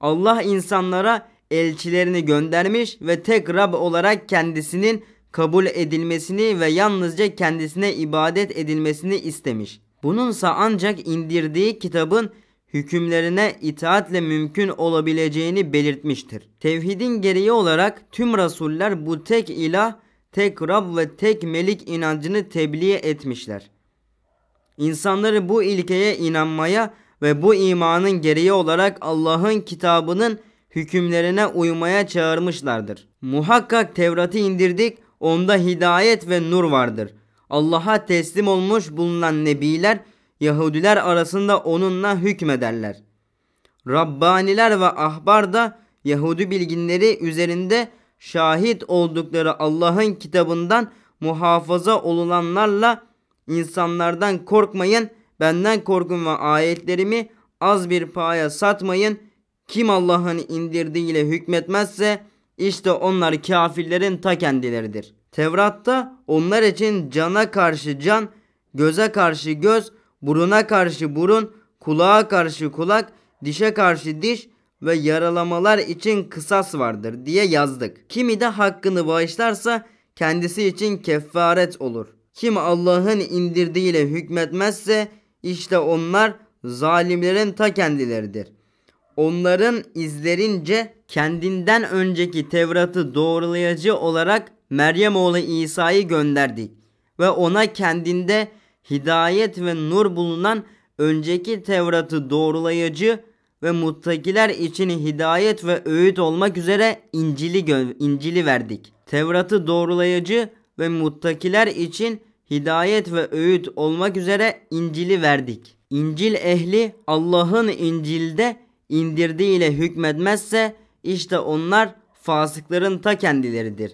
Allah insanlara elçilerini göndermiş ve tek Rab olarak kendisinin kabul edilmesini ve yalnızca kendisine ibadet edilmesini istemiş. Bununsa ancak indirdiği kitabın hükümlerine itaatle mümkün olabileceğini belirtmiştir. Tevhidin gereği olarak tüm rasuller bu tek ilah, tek Rab ve tek Melik inancını tebliğ etmişler. İnsanları bu ilkeye inanmaya ve bu imanın gereği olarak Allah'ın kitabının hükümlerine uymaya çağırmışlardır. Muhakkak Tevrat'ı indirdik, onda hidayet ve nur vardır. Allah'a teslim olmuş bulunan nebiler Yahudiler arasında onunla hükmederler. Rabbaniler ve ahbar da Yahudi bilginleri üzerinde şahit oldukları Allah'ın kitabından muhafaza olulanlarla insanlardan korkmayın Benden korkun ve ayetlerimi az bir paya satmayın. Kim Allah'ın indirdiğiyle hükmetmezse işte onlar kafirlerin ta kendileridir. Tevrat'ta onlar için cana karşı can, göze karşı göz, buruna karşı burun, kulağa karşı kulak, dişe karşı diş ve yaralamalar için kısas vardır diye yazdık. Kimi de hakkını bağışlarsa kendisi için kefaret olur. Kim Allah'ın indirdiğiyle hükmetmezse işte onlar zalimlerin ta kendileridir. Onların izlerince kendinden önceki Tevrat'ı doğrulayıcı olarak Meryem oğlu İsa'yı gönderdik ve ona kendinde hidayet ve nur bulunan önceki Tevrat'ı doğrulayıcı ve muttakiler için hidayet ve öğüt olmak üzere İncil'i İncil'i verdik. Tevrat'ı doğrulayıcı ve muttakiler için hidayet ve öğüt olmak üzere İncil'i verdik. İncil ehli Allah'ın İncil'de indirdiğiyle hükmetmezse işte onlar fasıkların ta kendileridir.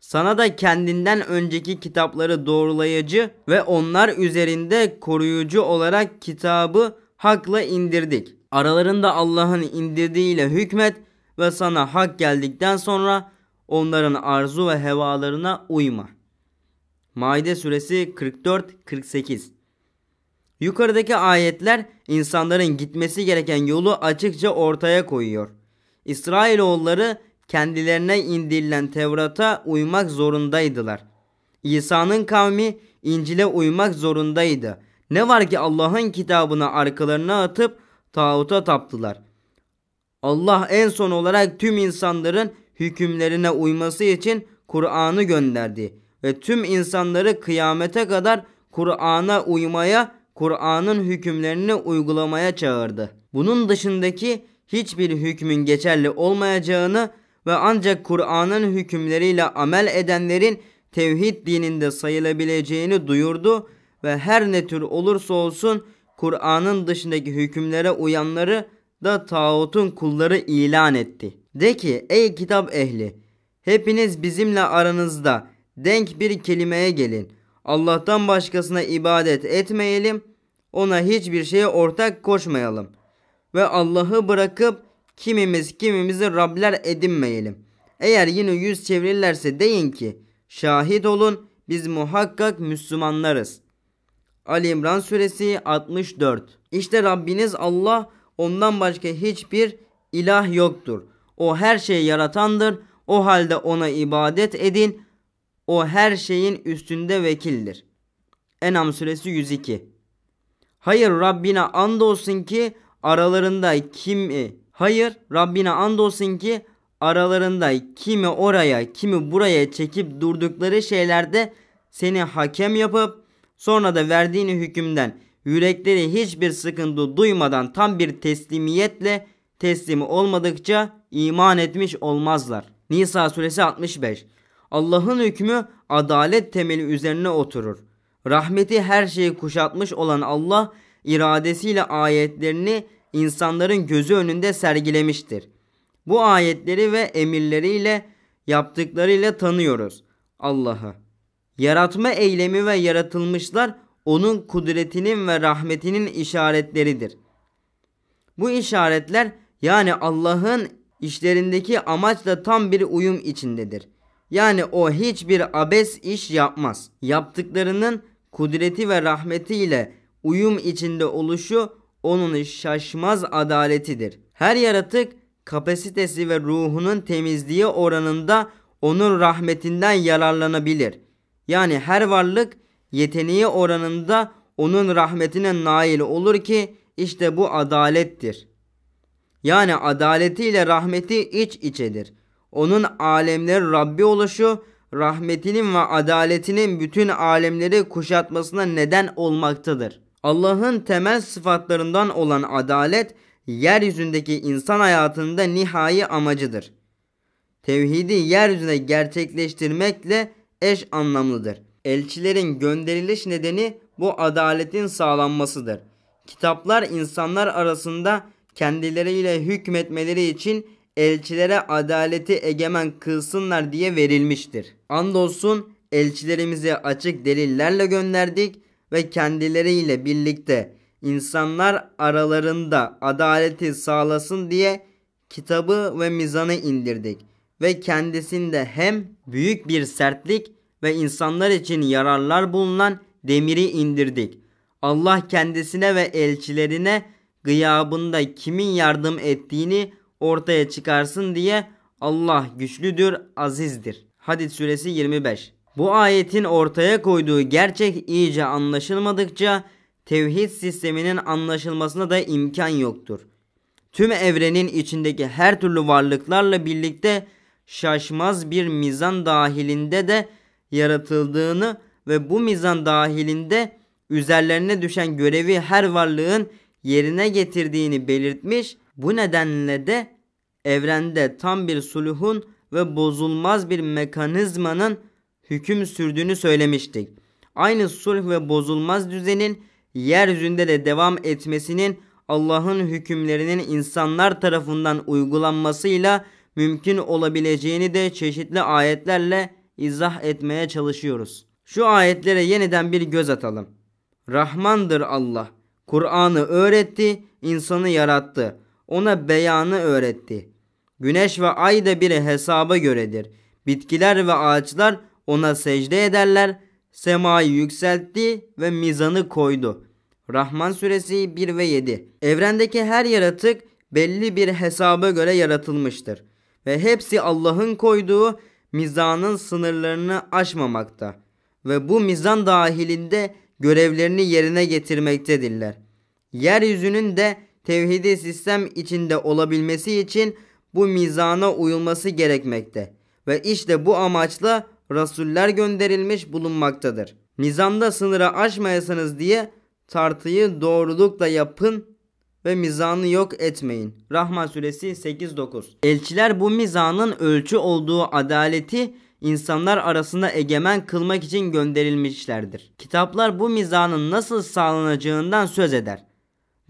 Sana da kendinden önceki kitapları doğrulayıcı ve onlar üzerinde koruyucu olarak kitabı hakla indirdik. Aralarında Allah'ın indirdiğiyle hükmet ve sana hak geldikten sonra onların arzu ve hevalarına uyma.'' Maide suresi 44-48 Yukarıdaki ayetler insanların gitmesi gereken yolu açıkça ortaya koyuyor. İsrailoğulları kendilerine indirilen Tevrat'a uymak zorundaydılar. İsa'nın kavmi İncil'e uymak zorundaydı. Ne var ki Allah'ın kitabını arkalarına atıp tağuta taptılar. Allah en son olarak tüm insanların hükümlerine uyması için Kur'an'ı gönderdi ve tüm insanları kıyamete kadar Kur'an'a uymaya, Kur'an'ın hükümlerini uygulamaya çağırdı. Bunun dışındaki hiçbir hükmün geçerli olmayacağını ve ancak Kur'an'ın hükümleriyle amel edenlerin tevhid dininde sayılabileceğini duyurdu ve her ne tür olursa olsun Kur'an'ın dışındaki hükümlere uyanları da tağutun kulları ilan etti. De ki ey kitap ehli hepiniz bizimle aranızda denk bir kelimeye gelin. Allah'tan başkasına ibadet etmeyelim. Ona hiçbir şeye ortak koşmayalım. Ve Allah'ı bırakıp kimimiz kimimizi Rabler edinmeyelim. Eğer yine yüz çevirirlerse deyin ki şahit olun biz muhakkak Müslümanlarız. Ali İmran suresi 64 İşte Rabbiniz Allah ondan başka hiçbir ilah yoktur. O her şeyi yaratandır. O halde ona ibadet edin. O her şeyin üstünde vekildir. Enam suresi 102. Hayır Rabbine andolsun ki aralarında kimi hayır Rabbine andolsun ki aralarında kimi oraya kimi buraya çekip durdukları şeylerde seni hakem yapıp sonra da verdiğini hükümden yürekleri hiçbir sıkıntı duymadan tam bir teslimiyetle teslimi olmadıkça iman etmiş olmazlar. Nisa suresi 65 Allah'ın hükmü adalet temeli üzerine oturur. Rahmeti her şeyi kuşatmış olan Allah iradesiyle ayetlerini insanların gözü önünde sergilemiştir. Bu ayetleri ve emirleriyle yaptıklarıyla tanıyoruz Allah'ı. Yaratma eylemi ve yaratılmışlar onun kudretinin ve rahmetinin işaretleridir. Bu işaretler yani Allah'ın işlerindeki amaçla tam bir uyum içindedir.'' Yani o hiçbir abes iş yapmaz. Yaptıklarının kudreti ve rahmetiyle uyum içinde oluşu onun şaşmaz adaletidir. Her yaratık kapasitesi ve ruhunun temizliği oranında onun rahmetinden yararlanabilir. Yani her varlık yeteneği oranında onun rahmetine nail olur ki işte bu adalettir. Yani adaletiyle rahmeti iç içedir onun alemlerin Rabbi oluşu rahmetinin ve adaletinin bütün alemleri kuşatmasına neden olmaktadır. Allah'ın temel sıfatlarından olan adalet yeryüzündeki insan hayatında nihai amacıdır. Tevhidi yeryüzüne gerçekleştirmekle eş anlamlıdır. Elçilerin gönderiliş nedeni bu adaletin sağlanmasıdır. Kitaplar insanlar arasında kendileriyle hükmetmeleri için elçilere adaleti egemen kılsınlar diye verilmiştir. Andolsun elçilerimizi açık delillerle gönderdik ve kendileriyle birlikte insanlar aralarında adaleti sağlasın diye kitabı ve mizanı indirdik ve kendisinde hem büyük bir sertlik ve insanlar için yararlar bulunan demiri indirdik. Allah kendisine ve elçilerine gıyabında kimin yardım ettiğini ortaya çıkarsın diye Allah güçlüdür, azizdir. Hadid suresi 25. Bu ayetin ortaya koyduğu gerçek iyice anlaşılmadıkça tevhid sisteminin anlaşılmasına da imkan yoktur. Tüm evrenin içindeki her türlü varlıklarla birlikte şaşmaz bir mizan dahilinde de yaratıldığını ve bu mizan dahilinde üzerlerine düşen görevi her varlığın yerine getirdiğini belirtmiş bu nedenle de evrende tam bir suluhun ve bozulmaz bir mekanizmanın hüküm sürdüğünü söylemiştik. Aynı sulh ve bozulmaz düzenin yeryüzünde de devam etmesinin Allah'ın hükümlerinin insanlar tarafından uygulanmasıyla mümkün olabileceğini de çeşitli ayetlerle izah etmeye çalışıyoruz. Şu ayetlere yeniden bir göz atalım. Rahmandır Allah. Kur'an'ı öğretti, insanı yarattı ona beyanı öğretti. Güneş ve ay da bir hesaba göredir. Bitkiler ve ağaçlar ona secde ederler. Semayı yükseltti ve mizanı koydu. Rahman suresi 1 ve 7. Evrendeki her yaratık belli bir hesaba göre yaratılmıştır ve hepsi Allah'ın koyduğu mizanın sınırlarını aşmamakta ve bu mizan dahilinde görevlerini yerine getirmektedirler. Yeryüzünün de tevhidi sistem içinde olabilmesi için bu mizana uyulması gerekmekte ve işte bu amaçla rasuller gönderilmiş bulunmaktadır. Mizanda sınırı aşmayasınız diye tartıyı doğrulukla yapın ve mizanı yok etmeyin. Rahman suresi 8-9 Elçiler bu mizanın ölçü olduğu adaleti insanlar arasında egemen kılmak için gönderilmişlerdir. Kitaplar bu mizanın nasıl sağlanacağından söz eder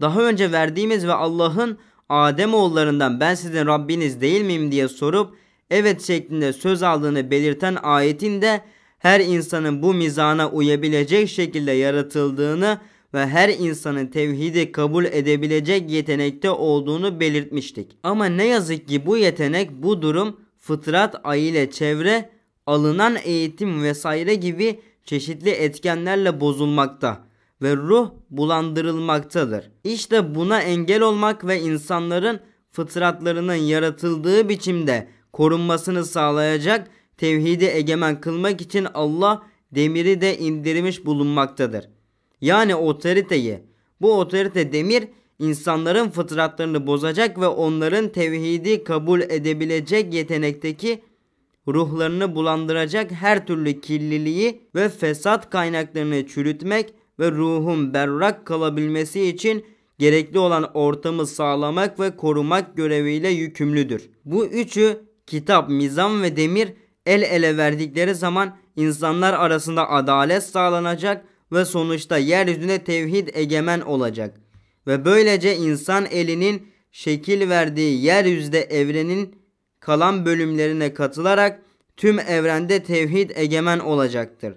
daha önce verdiğimiz ve Allah'ın Adem oğullarından ben sizin Rabbiniz değil miyim diye sorup evet şeklinde söz aldığını belirten ayetin de her insanın bu mizana uyabilecek şekilde yaratıldığını ve her insanın tevhidi kabul edebilecek yetenekte olduğunu belirtmiştik. Ama ne yazık ki bu yetenek, bu durum fıtrat ayıyla çevre, alınan eğitim vesaire gibi çeşitli etkenlerle bozulmakta ve ruh bulandırılmaktadır. İşte buna engel olmak ve insanların fıtratlarının yaratıldığı biçimde korunmasını sağlayacak tevhidi egemen kılmak için Allah demiri de indirmiş bulunmaktadır. Yani otoriteyi. Bu otorite demir insanların fıtratlarını bozacak ve onların tevhidi kabul edebilecek yetenekteki ruhlarını bulandıracak her türlü kirliliği ve fesat kaynaklarını çürütmek ve ruhun berrak kalabilmesi için gerekli olan ortamı sağlamak ve korumak göreviyle yükümlüdür. Bu üçü kitap, mizan ve demir el ele verdikleri zaman insanlar arasında adalet sağlanacak ve sonuçta yeryüzünde tevhid egemen olacak. Ve böylece insan elinin şekil verdiği yeryüzde evrenin kalan bölümlerine katılarak tüm evrende tevhid egemen olacaktır.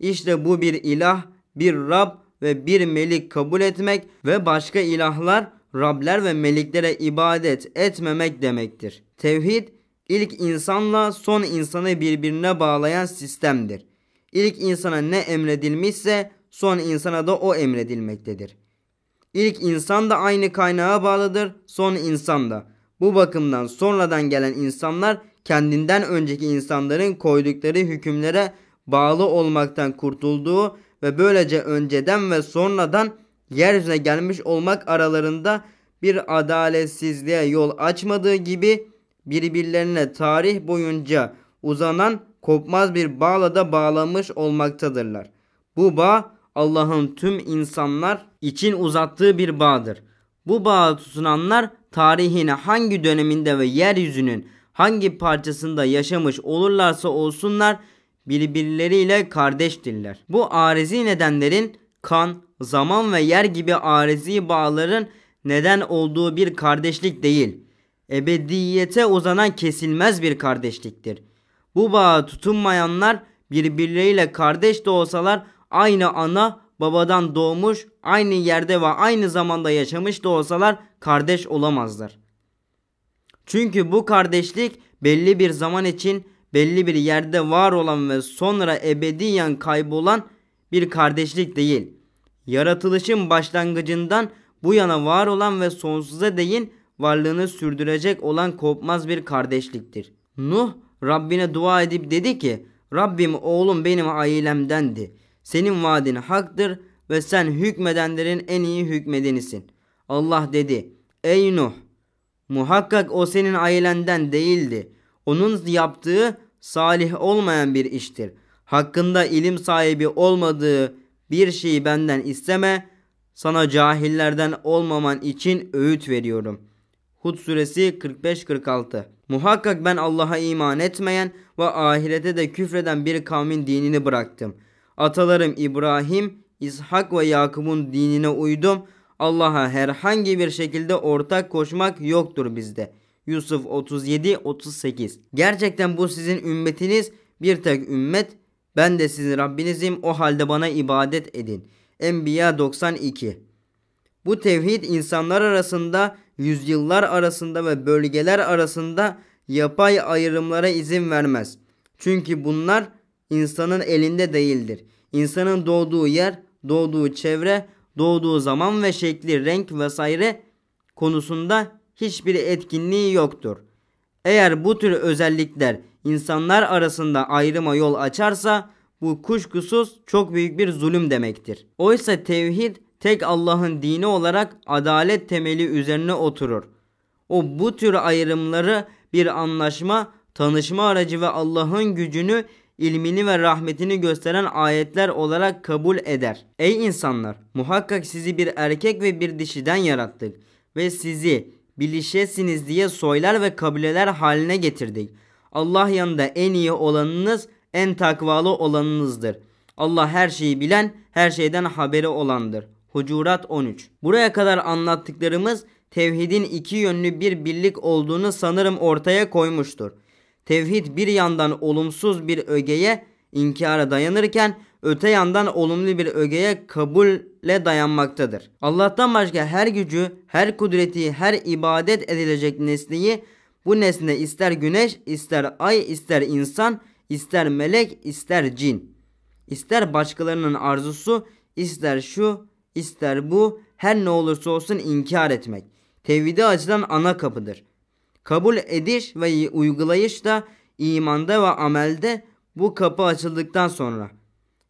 İşte bu bir ilah bir Rab ve bir melik kabul etmek ve başka ilahlar, Rabler ve meliklere ibadet etmemek demektir. Tevhid ilk insanla son insanı birbirine bağlayan sistemdir. İlk insana ne emredilmişse son insana da o emredilmektedir. İlk insan da aynı kaynağa bağlıdır, son insan da. Bu bakımdan sonradan gelen insanlar kendinden önceki insanların koydukları hükümlere bağlı olmaktan kurtulduğu ve böylece önceden ve sonradan yeryüzüne gelmiş olmak aralarında bir adaletsizliğe yol açmadığı gibi birbirlerine tarih boyunca uzanan kopmaz bir bağla da bağlamış olmaktadırlar. Bu bağ Allah'ın tüm insanlar için uzattığı bir bağdır. Bu bağı tutunanlar tarihine hangi döneminde ve yeryüzünün hangi parçasında yaşamış olurlarsa olsunlar birbirleriyle kardeştirler. Bu arizi nedenlerin kan, zaman ve yer gibi arizi bağların neden olduğu bir kardeşlik değil. Ebediyete uzanan kesilmez bir kardeşliktir. Bu bağa tutunmayanlar birbirleriyle kardeş de olsalar aynı ana babadan doğmuş, aynı yerde ve aynı zamanda yaşamış da olsalar kardeş olamazlar. Çünkü bu kardeşlik belli bir zaman için belli bir yerde var olan ve sonra ebediyen kaybolan bir kardeşlik değil. Yaratılışın başlangıcından bu yana var olan ve sonsuza değin varlığını sürdürecek olan kopmaz bir kardeşliktir. Nuh Rabbine dua edip dedi ki Rabbim oğlum benim ailemdendi. Senin vaadin haktır ve sen hükmedenlerin en iyi hükmedenisin. Allah dedi ey Nuh muhakkak o senin ailenden değildi onun yaptığı salih olmayan bir iştir. Hakkında ilim sahibi olmadığı bir şeyi benden isteme. Sana cahillerden olmaman için öğüt veriyorum. Hud suresi 45-46 Muhakkak ben Allah'a iman etmeyen ve ahirete de küfreden bir kavmin dinini bıraktım. Atalarım İbrahim, İshak ve Yakup'un dinine uydum. Allah'a herhangi bir şekilde ortak koşmak yoktur bizde.'' Yusuf 37 38. Gerçekten bu sizin ümmetiniz bir tek ümmet. Ben de sizin Rabbinizim o halde bana ibadet edin. Enbiya 92. Bu tevhid insanlar arasında, yüzyıllar arasında ve bölgeler arasında yapay ayrımlara izin vermez. Çünkü bunlar insanın elinde değildir. İnsanın doğduğu yer, doğduğu çevre, doğduğu zaman ve şekli, renk vesaire konusunda hiçbir etkinliği yoktur. Eğer bu tür özellikler insanlar arasında ayrıma yol açarsa bu kuşkusuz çok büyük bir zulüm demektir. Oysa tevhid tek Allah'ın dini olarak adalet temeli üzerine oturur. O bu tür ayrımları bir anlaşma, tanışma aracı ve Allah'ın gücünü, ilmini ve rahmetini gösteren ayetler olarak kabul eder. Ey insanlar, muhakkak sizi bir erkek ve bir dişiden yarattık ve sizi bilişesiniz diye soylar ve kabileler haline getirdik. Allah yanında en iyi olanınız en takvalı olanınızdır. Allah her şeyi bilen, her şeyden haberi olandır. Hucurat 13. Buraya kadar anlattıklarımız tevhidin iki yönlü bir birlik olduğunu sanırım ortaya koymuştur. Tevhid bir yandan olumsuz bir ögeye, inkara dayanırken öte yandan olumlu bir ögeye kabulle dayanmaktadır. Allah'tan başka her gücü, her kudreti, her ibadet edilecek nesneyi bu nesne ister güneş, ister ay, ister insan, ister melek, ister cin. ister başkalarının arzusu, ister şu, ister bu, her ne olursa olsun inkar etmek. Tevhide açılan ana kapıdır. Kabul ediş ve uygulayış da imanda ve amelde bu kapı açıldıktan sonra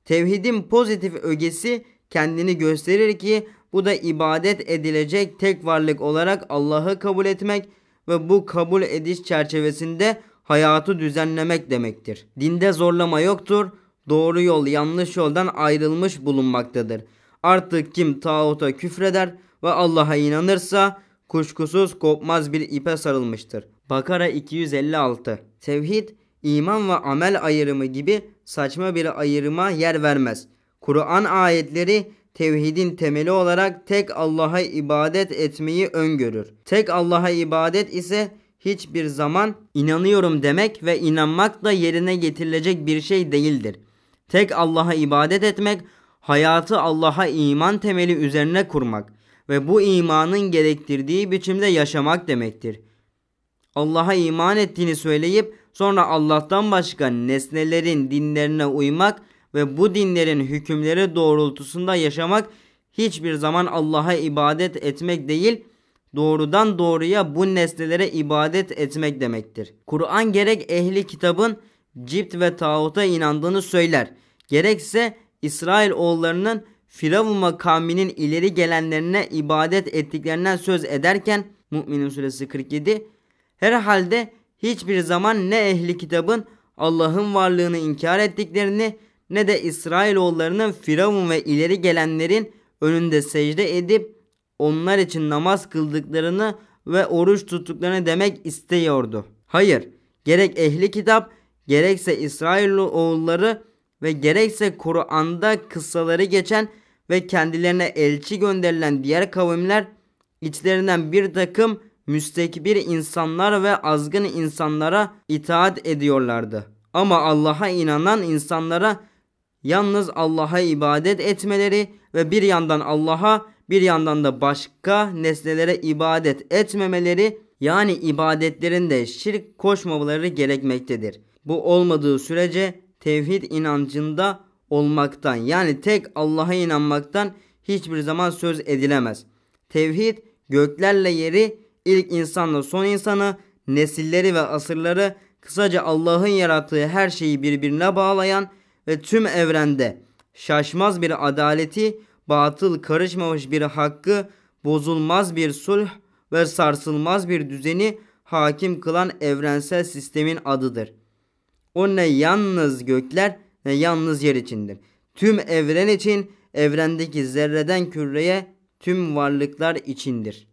Tevhidin pozitif ögesi kendini gösterir ki bu da ibadet edilecek tek varlık olarak Allah'ı kabul etmek ve bu kabul ediş çerçevesinde hayatı düzenlemek demektir. Dinde zorlama yoktur. Doğru yol yanlış yoldan ayrılmış bulunmaktadır. Artık kim tağuta küfreder ve Allah'a inanırsa kuşkusuz kopmaz bir ipe sarılmıştır. Bakara 256 Tevhid, iman ve amel ayrımı gibi saçma bir ayırma yer vermez. Kur'an ayetleri tevhidin temeli olarak tek Allah'a ibadet etmeyi öngörür. Tek Allah'a ibadet ise hiçbir zaman inanıyorum demek ve inanmak da yerine getirilecek bir şey değildir. Tek Allah'a ibadet etmek, hayatı Allah'a iman temeli üzerine kurmak ve bu imanın gerektirdiği biçimde yaşamak demektir. Allah'a iman ettiğini söyleyip Sonra Allah'tan başka nesnelerin dinlerine uymak ve bu dinlerin hükümleri doğrultusunda yaşamak hiçbir zaman Allah'a ibadet etmek değil, doğrudan doğruya bu nesnelere ibadet etmek demektir. Kur'an gerek ehli kitabın cipt ve tağuta inandığını söyler, gerekse İsrail oğullarının Firavun kavminin ileri gelenlerine ibadet ettiklerinden söz ederken Mü'minin suresi 47 herhalde hiçbir zaman ne ehli kitabın Allah'ın varlığını inkar ettiklerini ne de İsrailoğullarının Firavun ve ileri gelenlerin önünde secde edip onlar için namaz kıldıklarını ve oruç tuttuklarını demek istiyordu. Hayır, gerek ehli kitap, gerekse İsrailoğulları ve gerekse Kur'an'da kıssaları geçen ve kendilerine elçi gönderilen diğer kavimler içlerinden bir takım müstekbir insanlar ve azgın insanlara itaat ediyorlardı. Ama Allah'a inanan insanlara yalnız Allah'a ibadet etmeleri ve bir yandan Allah'a bir yandan da başka nesnelere ibadet etmemeleri yani ibadetlerinde şirk koşmamaları gerekmektedir. Bu olmadığı sürece tevhid inancında olmaktan yani tek Allah'a inanmaktan hiçbir zaman söz edilemez. Tevhid göklerle yeri ilk insanla son insanı, nesilleri ve asırları kısaca Allah'ın yarattığı her şeyi birbirine bağlayan ve tüm evrende şaşmaz bir adaleti, batıl karışmamış bir hakkı, bozulmaz bir sulh ve sarsılmaz bir düzeni hakim kılan evrensel sistemin adıdır. O ne yalnız gökler ne yalnız yer içindir. Tüm evren için evrendeki zerreden küreye tüm varlıklar içindir.